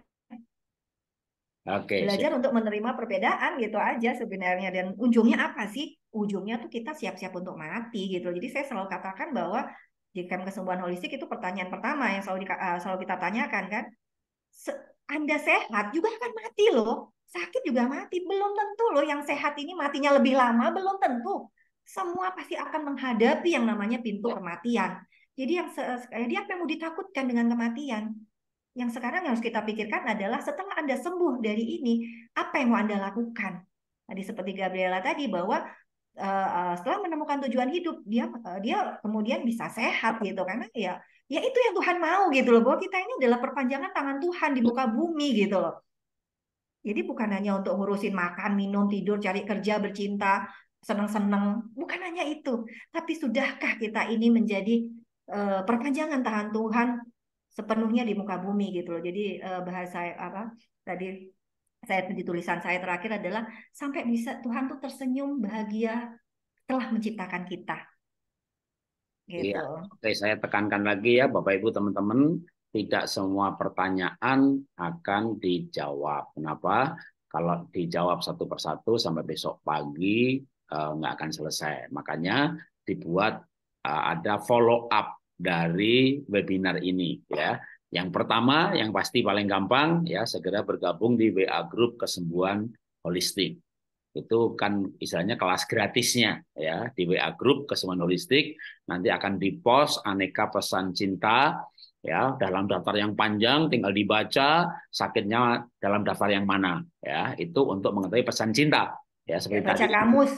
Okay, Belajar siap. untuk menerima perbedaan gitu aja sebenarnya dan ujungnya apa sih? Ujungnya tuh kita siap-siap untuk mati gitu. Jadi saya selalu katakan bahwa di kem kesembuhan holistik itu pertanyaan pertama yang selalu di, uh, eh, selalu kita tanyakan kan. Se anda sehat juga akan mati loh. Sakit juga mati. Belum tentu loh yang sehat ini matinya lebih lama belum tentu semua pasti akan menghadapi yang namanya pintu ya. kematian. Jadi yang jadi eh, apa yang mau ditakutkan dengan kematian? Yang sekarang yang harus kita pikirkan adalah setelah Anda sembuh dari ini, apa yang mau Anda lakukan? Tadi seperti Gabriela tadi bahwa eh, eh, setelah menemukan tujuan hidup, dia dia kemudian bisa sehat gitu karena ya ya itu yang Tuhan mau gitu loh bahwa kita ini adalah perpanjangan tangan Tuhan di muka bumi gitu loh. Jadi bukan hanya untuk ngurusin makan, minum, tidur, cari kerja, bercinta, senang-senang. Bukan hanya itu, tapi sudahkah kita ini menjadi uh, perpanjangan tahan Tuhan sepenuhnya di muka bumi gitu loh. Jadi uh, bahasa apa tadi saya di tulisan saya terakhir adalah sampai bisa Tuhan tuh tersenyum bahagia telah menciptakan kita. Gitu. Iya. Oke, saya tekankan lagi ya Bapak Ibu teman-teman, tidak semua pertanyaan akan dijawab. Kenapa? Kalau dijawab satu persatu sampai besok pagi Eh, nggak akan selesai. Makanya dibuat eh, ada follow up dari webinar ini ya. Yang pertama yang pasti paling gampang ya segera bergabung di WA grup kesembuhan holistik. Itu kan istilahnya kelas gratisnya ya di WA grup kesembuhan holistik nanti akan dipost aneka pesan cinta ya dalam daftar yang panjang tinggal dibaca sakitnya dalam daftar yang mana ya itu untuk mengetahui pesan cinta ya seperti baca tadi. kamus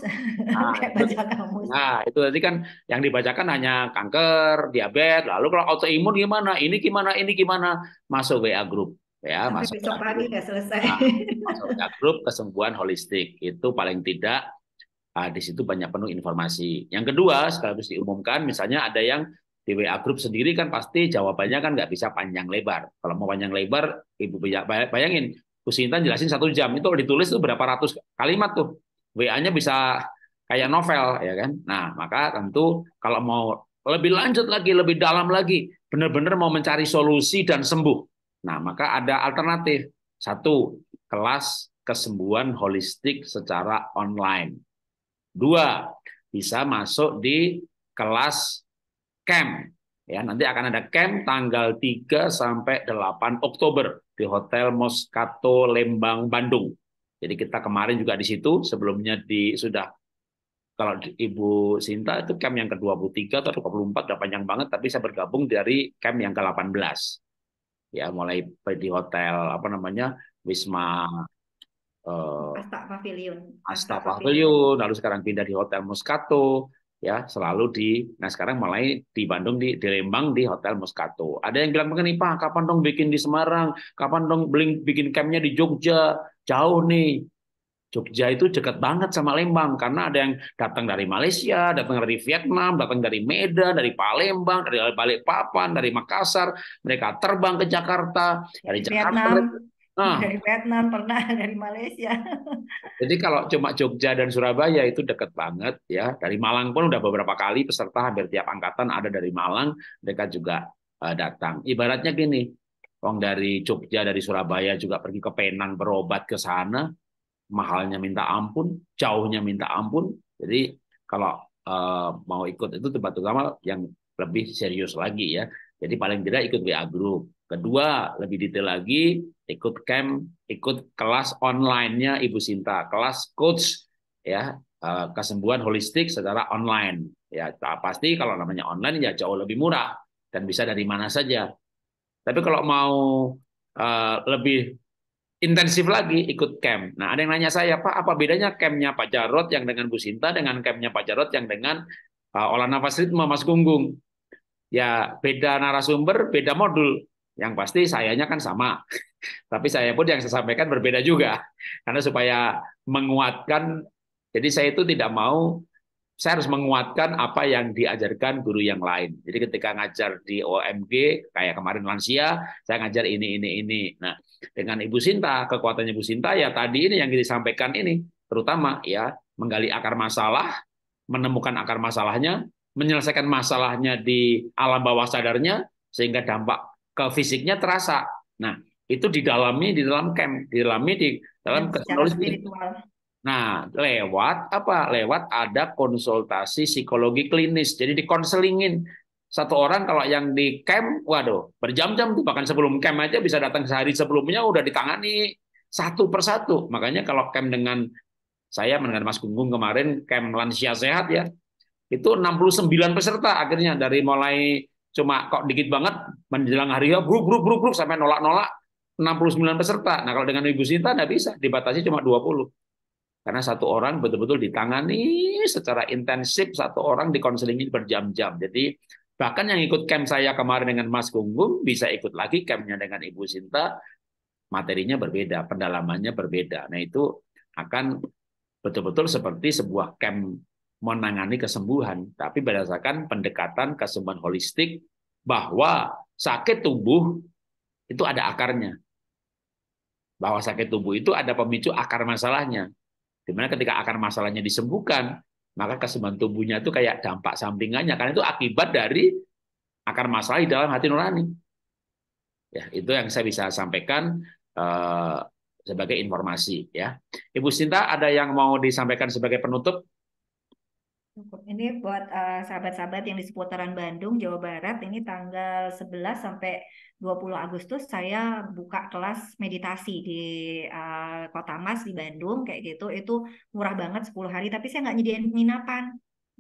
nah, baca kamus nah itu tadi kan yang dibacakan hanya kanker diabetes lalu kalau autoimun gimana ini gimana ini gimana masuk WA Group, ya Sampai masuk besok pagi nggak selesai nah, masuk WA grup kesembuhan holistik itu paling tidak uh, di situ banyak penuh informasi yang kedua sekaligus diumumkan misalnya ada yang di WA grup sendiri kan pasti jawabannya kan nggak bisa panjang lebar. Kalau mau panjang lebar, ibu bayangin Gus Intan jelasin satu jam itu ditulis tuh berapa ratus kalimat tuh WA-nya bisa kayak novel ya kan nah maka tentu kalau mau lebih lanjut lagi lebih dalam lagi benar-benar mau mencari solusi dan sembuh nah maka ada alternatif satu kelas kesembuhan holistik secara online dua bisa masuk di kelas camp ya nanti akan ada camp tanggal 3 sampai 8 Oktober di Hotel Moskato Lembang Bandung. Jadi kita kemarin juga di situ sebelumnya di sudah kalau Ibu Sinta itu camp yang ke-23 atau 24 udah panjang banget tapi saya bergabung dari camp yang ke-18. Ya, mulai di hotel apa namanya? Wisma eh, Asta Pavilion. Asta Pavilion, lalu sekarang pindah di Hotel Moskato ya selalu di nah sekarang malah di Bandung di, di Lembang di Hotel Moscato ada yang bilang begini Pak kapan dong bikin di Semarang kapan dong bling, bikin campnya di Jogja jauh nih Jogja itu dekat banget sama Lembang karena ada yang datang dari Malaysia, datang dari Vietnam, datang dari Medan, dari Palembang, dari Balikpapan, dari Makassar, mereka terbang ke Jakarta, dari Jakarta, Vietnam. Ah. Dari Vietnam pernah, dari Malaysia. Jadi kalau cuma Jogja dan Surabaya itu deket banget ya. Dari Malang pun udah beberapa kali peserta hampir tiap angkatan ada dari Malang, mereka juga eh, datang. Ibaratnya gini, orang dari Jogja, dari Surabaya juga pergi ke Penang berobat ke sana, mahalnya minta ampun, jauhnya minta ampun. Jadi kalau eh, mau ikut itu tempat utama yang lebih serius lagi ya. Jadi paling tidak ikut WA group Kedua, lebih detail lagi, ikut camp, ikut kelas online-nya Ibu Sinta, kelas coach ya eh, kesembuhan holistik secara online. Ya pasti kalau namanya online ya jauh lebih murah dan bisa dari mana saja. Tapi kalau mau uh, lebih intensif lagi ikut camp. Nah, ada yang nanya saya, Pak, apa bedanya campnya Pak Jarot yang dengan Bu Sinta dengan campnya Pak Jarot yang dengan uh, eh, olah nafas ritme Mas Gunggung? Ya, beda narasumber, beda modul. Yang pasti sayanya kan sama. Tapi saya pun yang saya sampaikan berbeda juga. Karena supaya menguatkan, jadi saya itu tidak mau, saya harus menguatkan apa yang diajarkan guru yang lain. Jadi ketika ngajar di OMG, kayak kemarin lansia, saya ngajar ini, ini, ini. Nah, dengan Ibu Sinta, kekuatannya Ibu Sinta ya tadi ini yang disampaikan ini, terutama ya menggali akar masalah, menemukan akar masalahnya, menyelesaikan masalahnya di alam bawah sadarnya, sehingga dampak ke fisiknya terasa. Nah, itu didalami di dalam camp, didalami di dalam iya, spiritual. Nah, lewat apa? Lewat ada konsultasi psikologi klinis. Jadi dikonselingin. Satu orang kalau yang di camp, waduh, berjam-jam tuh bahkan sebelum camp aja bisa datang sehari sebelumnya udah ditangani satu persatu. Makanya kalau camp dengan saya mendengar Mas Gunggung kemarin camp lansia sehat ya, itu 69 peserta akhirnya dari mulai cuma kok dikit banget menjelang hari ya grup grup grup grup sampai nolak-nolak 69 peserta. Nah, kalau dengan Ibu Sinta tidak bisa, dibatasi cuma 20. Karena satu orang betul-betul ditangani secara intensif, satu orang dikonselingi berjam-jam. Jadi bahkan yang ikut camp saya kemarin dengan Mas Gunggung bisa ikut lagi campnya dengan Ibu Sinta. Materinya berbeda, pendalamannya berbeda. Nah itu akan betul-betul seperti sebuah camp menangani kesembuhan, tapi berdasarkan pendekatan kesembuhan holistik bahwa sakit tubuh itu ada akarnya. Bahwa sakit tubuh itu ada pemicu akar masalahnya. Dimana ketika akar masalahnya disembuhkan, maka kesembuhan tubuhnya itu kayak dampak sampingannya. Karena itu akibat dari akar masalah di dalam hati nurani. Ya, itu yang saya bisa sampaikan eh, sebagai informasi. Ya, Ibu Sinta, ada yang mau disampaikan sebagai penutup? Ini buat sahabat eh, sahabat-sahabat yang di seputaran Bandung, Jawa Barat, ini tanggal 11 sampai 20 Agustus saya buka kelas meditasi di uh, Kota Mas di Bandung kayak gitu. Itu murah banget 10 hari, tapi saya nggak nyediain penginapan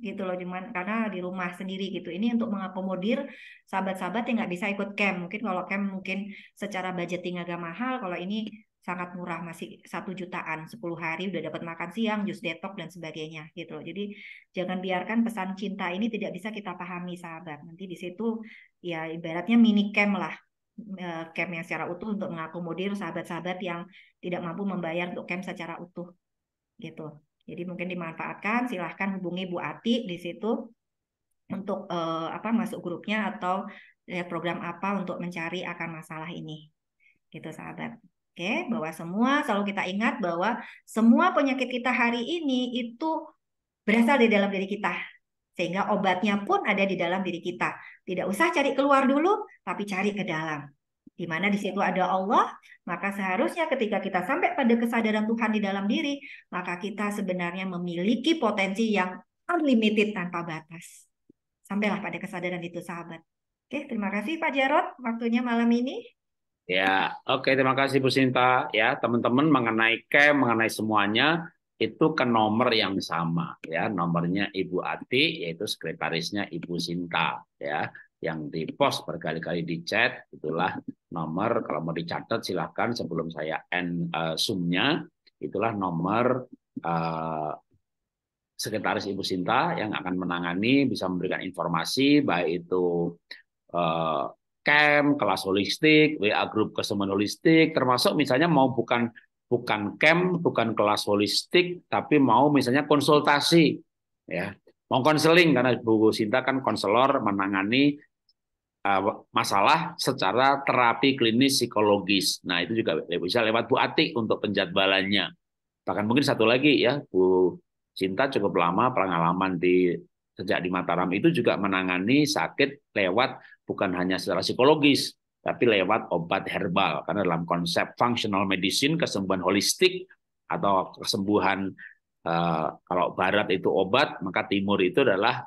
gitu loh cuman karena di rumah sendiri gitu ini untuk mengakomodir sahabat-sahabat yang nggak bisa ikut camp mungkin kalau camp mungkin secara budgeting agak mahal kalau ini sangat murah masih satu jutaan 10 hari udah dapat makan siang jus detox dan sebagainya gitu loh. Jadi jangan biarkan pesan cinta ini tidak bisa kita pahami sahabat. Nanti di situ ya ibaratnya mini camp lah eh, camp yang secara utuh untuk mengakomodir sahabat-sahabat yang tidak mampu membayar untuk camp secara utuh gitu. Jadi mungkin dimanfaatkan silahkan hubungi Bu Ati di situ untuk eh, apa masuk grupnya atau lihat program apa untuk mencari akan masalah ini. Gitu sahabat. Oke, bahwa semua selalu kita ingat bahwa semua penyakit kita hari ini itu berasal di dalam diri kita. Sehingga obatnya pun ada di dalam diri kita. Tidak usah cari keluar dulu, tapi cari ke dalam. Di mana di situ ada Allah, maka seharusnya ketika kita sampai pada kesadaran Tuhan di dalam diri, maka kita sebenarnya memiliki potensi yang unlimited tanpa batas. Sampailah pada kesadaran itu, sahabat. Oke, terima kasih Pak Jarot waktunya malam ini. Ya, oke terima kasih Bu Sinta. Ya, teman-teman mengenai camp, mengenai semuanya itu ke nomor yang sama ya, nomornya Ibu Ati yaitu sekretarisnya Ibu Sinta ya, yang di post berkali-kali di chat itulah nomor kalau mau dicatat silahkan sebelum saya end uh, eh, zoom itulah nomor uh, sekretaris Ibu Sinta yang akan menangani bisa memberikan informasi baik itu uh, camp, kelas holistik, WA grup kesemen holistik, termasuk misalnya mau bukan bukan camp, bukan kelas holistik, tapi mau misalnya konsultasi, ya, mau konseling karena Bu Sinta kan konselor menangani uh, masalah secara terapi klinis psikologis. Nah itu juga bisa lewat Bu Atik untuk penjadwalannya. Bahkan mungkin satu lagi ya Bu Sinta cukup lama pengalaman di sejak di Mataram itu juga menangani sakit lewat bukan hanya secara psikologis, tapi lewat obat herbal. Karena dalam konsep functional medicine, kesembuhan holistik atau kesembuhan eh, kalau barat itu obat, maka timur itu adalah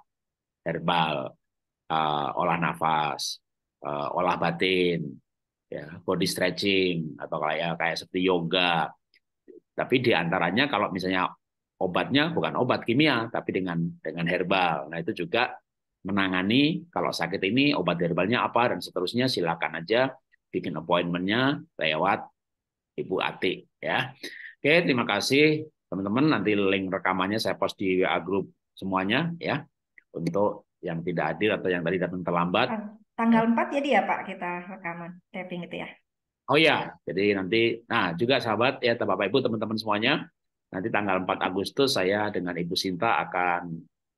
herbal, eh, olah nafas, eh, olah batin, ya, body stretching atau kayak kayak seperti yoga. Tapi diantaranya kalau misalnya obatnya bukan obat kimia, tapi dengan dengan herbal. Nah itu juga menangani kalau sakit ini obat herbalnya apa dan seterusnya silakan aja bikin appointmentnya lewat Ibu Ati ya. Oke, terima kasih teman-teman. Nanti link rekamannya saya post di WA grup semuanya ya untuk yang tidak hadir atau yang tadi datang terlambat. Tanggal 4 jadi ya Pak kita rekaman taping itu ya. Oh ya, jadi nanti nah juga sahabat ya Bapak Ibu teman-teman semuanya, nanti tanggal 4 Agustus saya dengan Ibu Sinta akan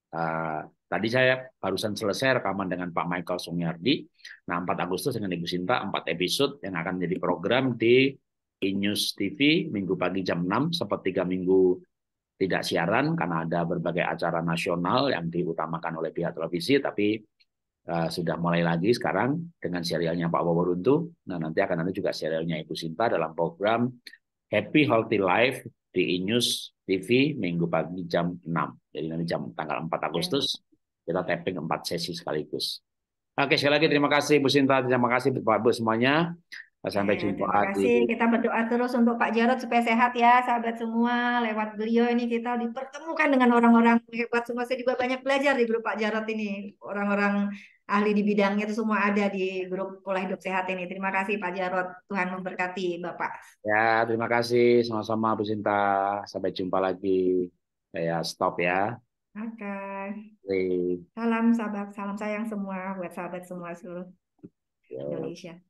Uh, tadi saya barusan selesai rekaman dengan Pak Michael Sungyardi. Nah, 4 Agustus dengan Ibu Sinta, 4 episode yang akan menjadi program di Inews TV minggu pagi jam 6 sepertiga minggu tidak siaran karena ada berbagai acara nasional yang diutamakan oleh pihak televisi tapi uh, sudah mulai lagi sekarang dengan serialnya Pak Wawaruntu. Nah, nanti akan ada juga serialnya Ibu Sinta dalam program Happy Healthy Life di Inews TV minggu pagi jam 6. Jadi nanti jam tanggal 4 Agustus iya. kita tapping 4 sesi sekaligus. Oke, sekali lagi terima kasih Bu Sinta, terima kasih Bapak Ibu semuanya. Sampai iya, jumpa. Terima kasih. Kita berdoa terus untuk Pak Jarod supaya sehat ya, sahabat semua. Lewat beliau ini kita dipertemukan dengan orang-orang hebat semua. Saya juga banyak belajar di grup Pak Jarod ini. Orang-orang ahli di bidangnya itu semua ada di grup Pola Hidup Sehat ini. Terima kasih Pak Jarot. Tuhan memberkati Bapak. Ya, terima kasih. Sama-sama Bu Sinta. Sampai jumpa lagi. Saya stop ya. Oke. Okay. Salam sahabat, salam sayang semua buat sahabat semua seluruh Yo. Indonesia.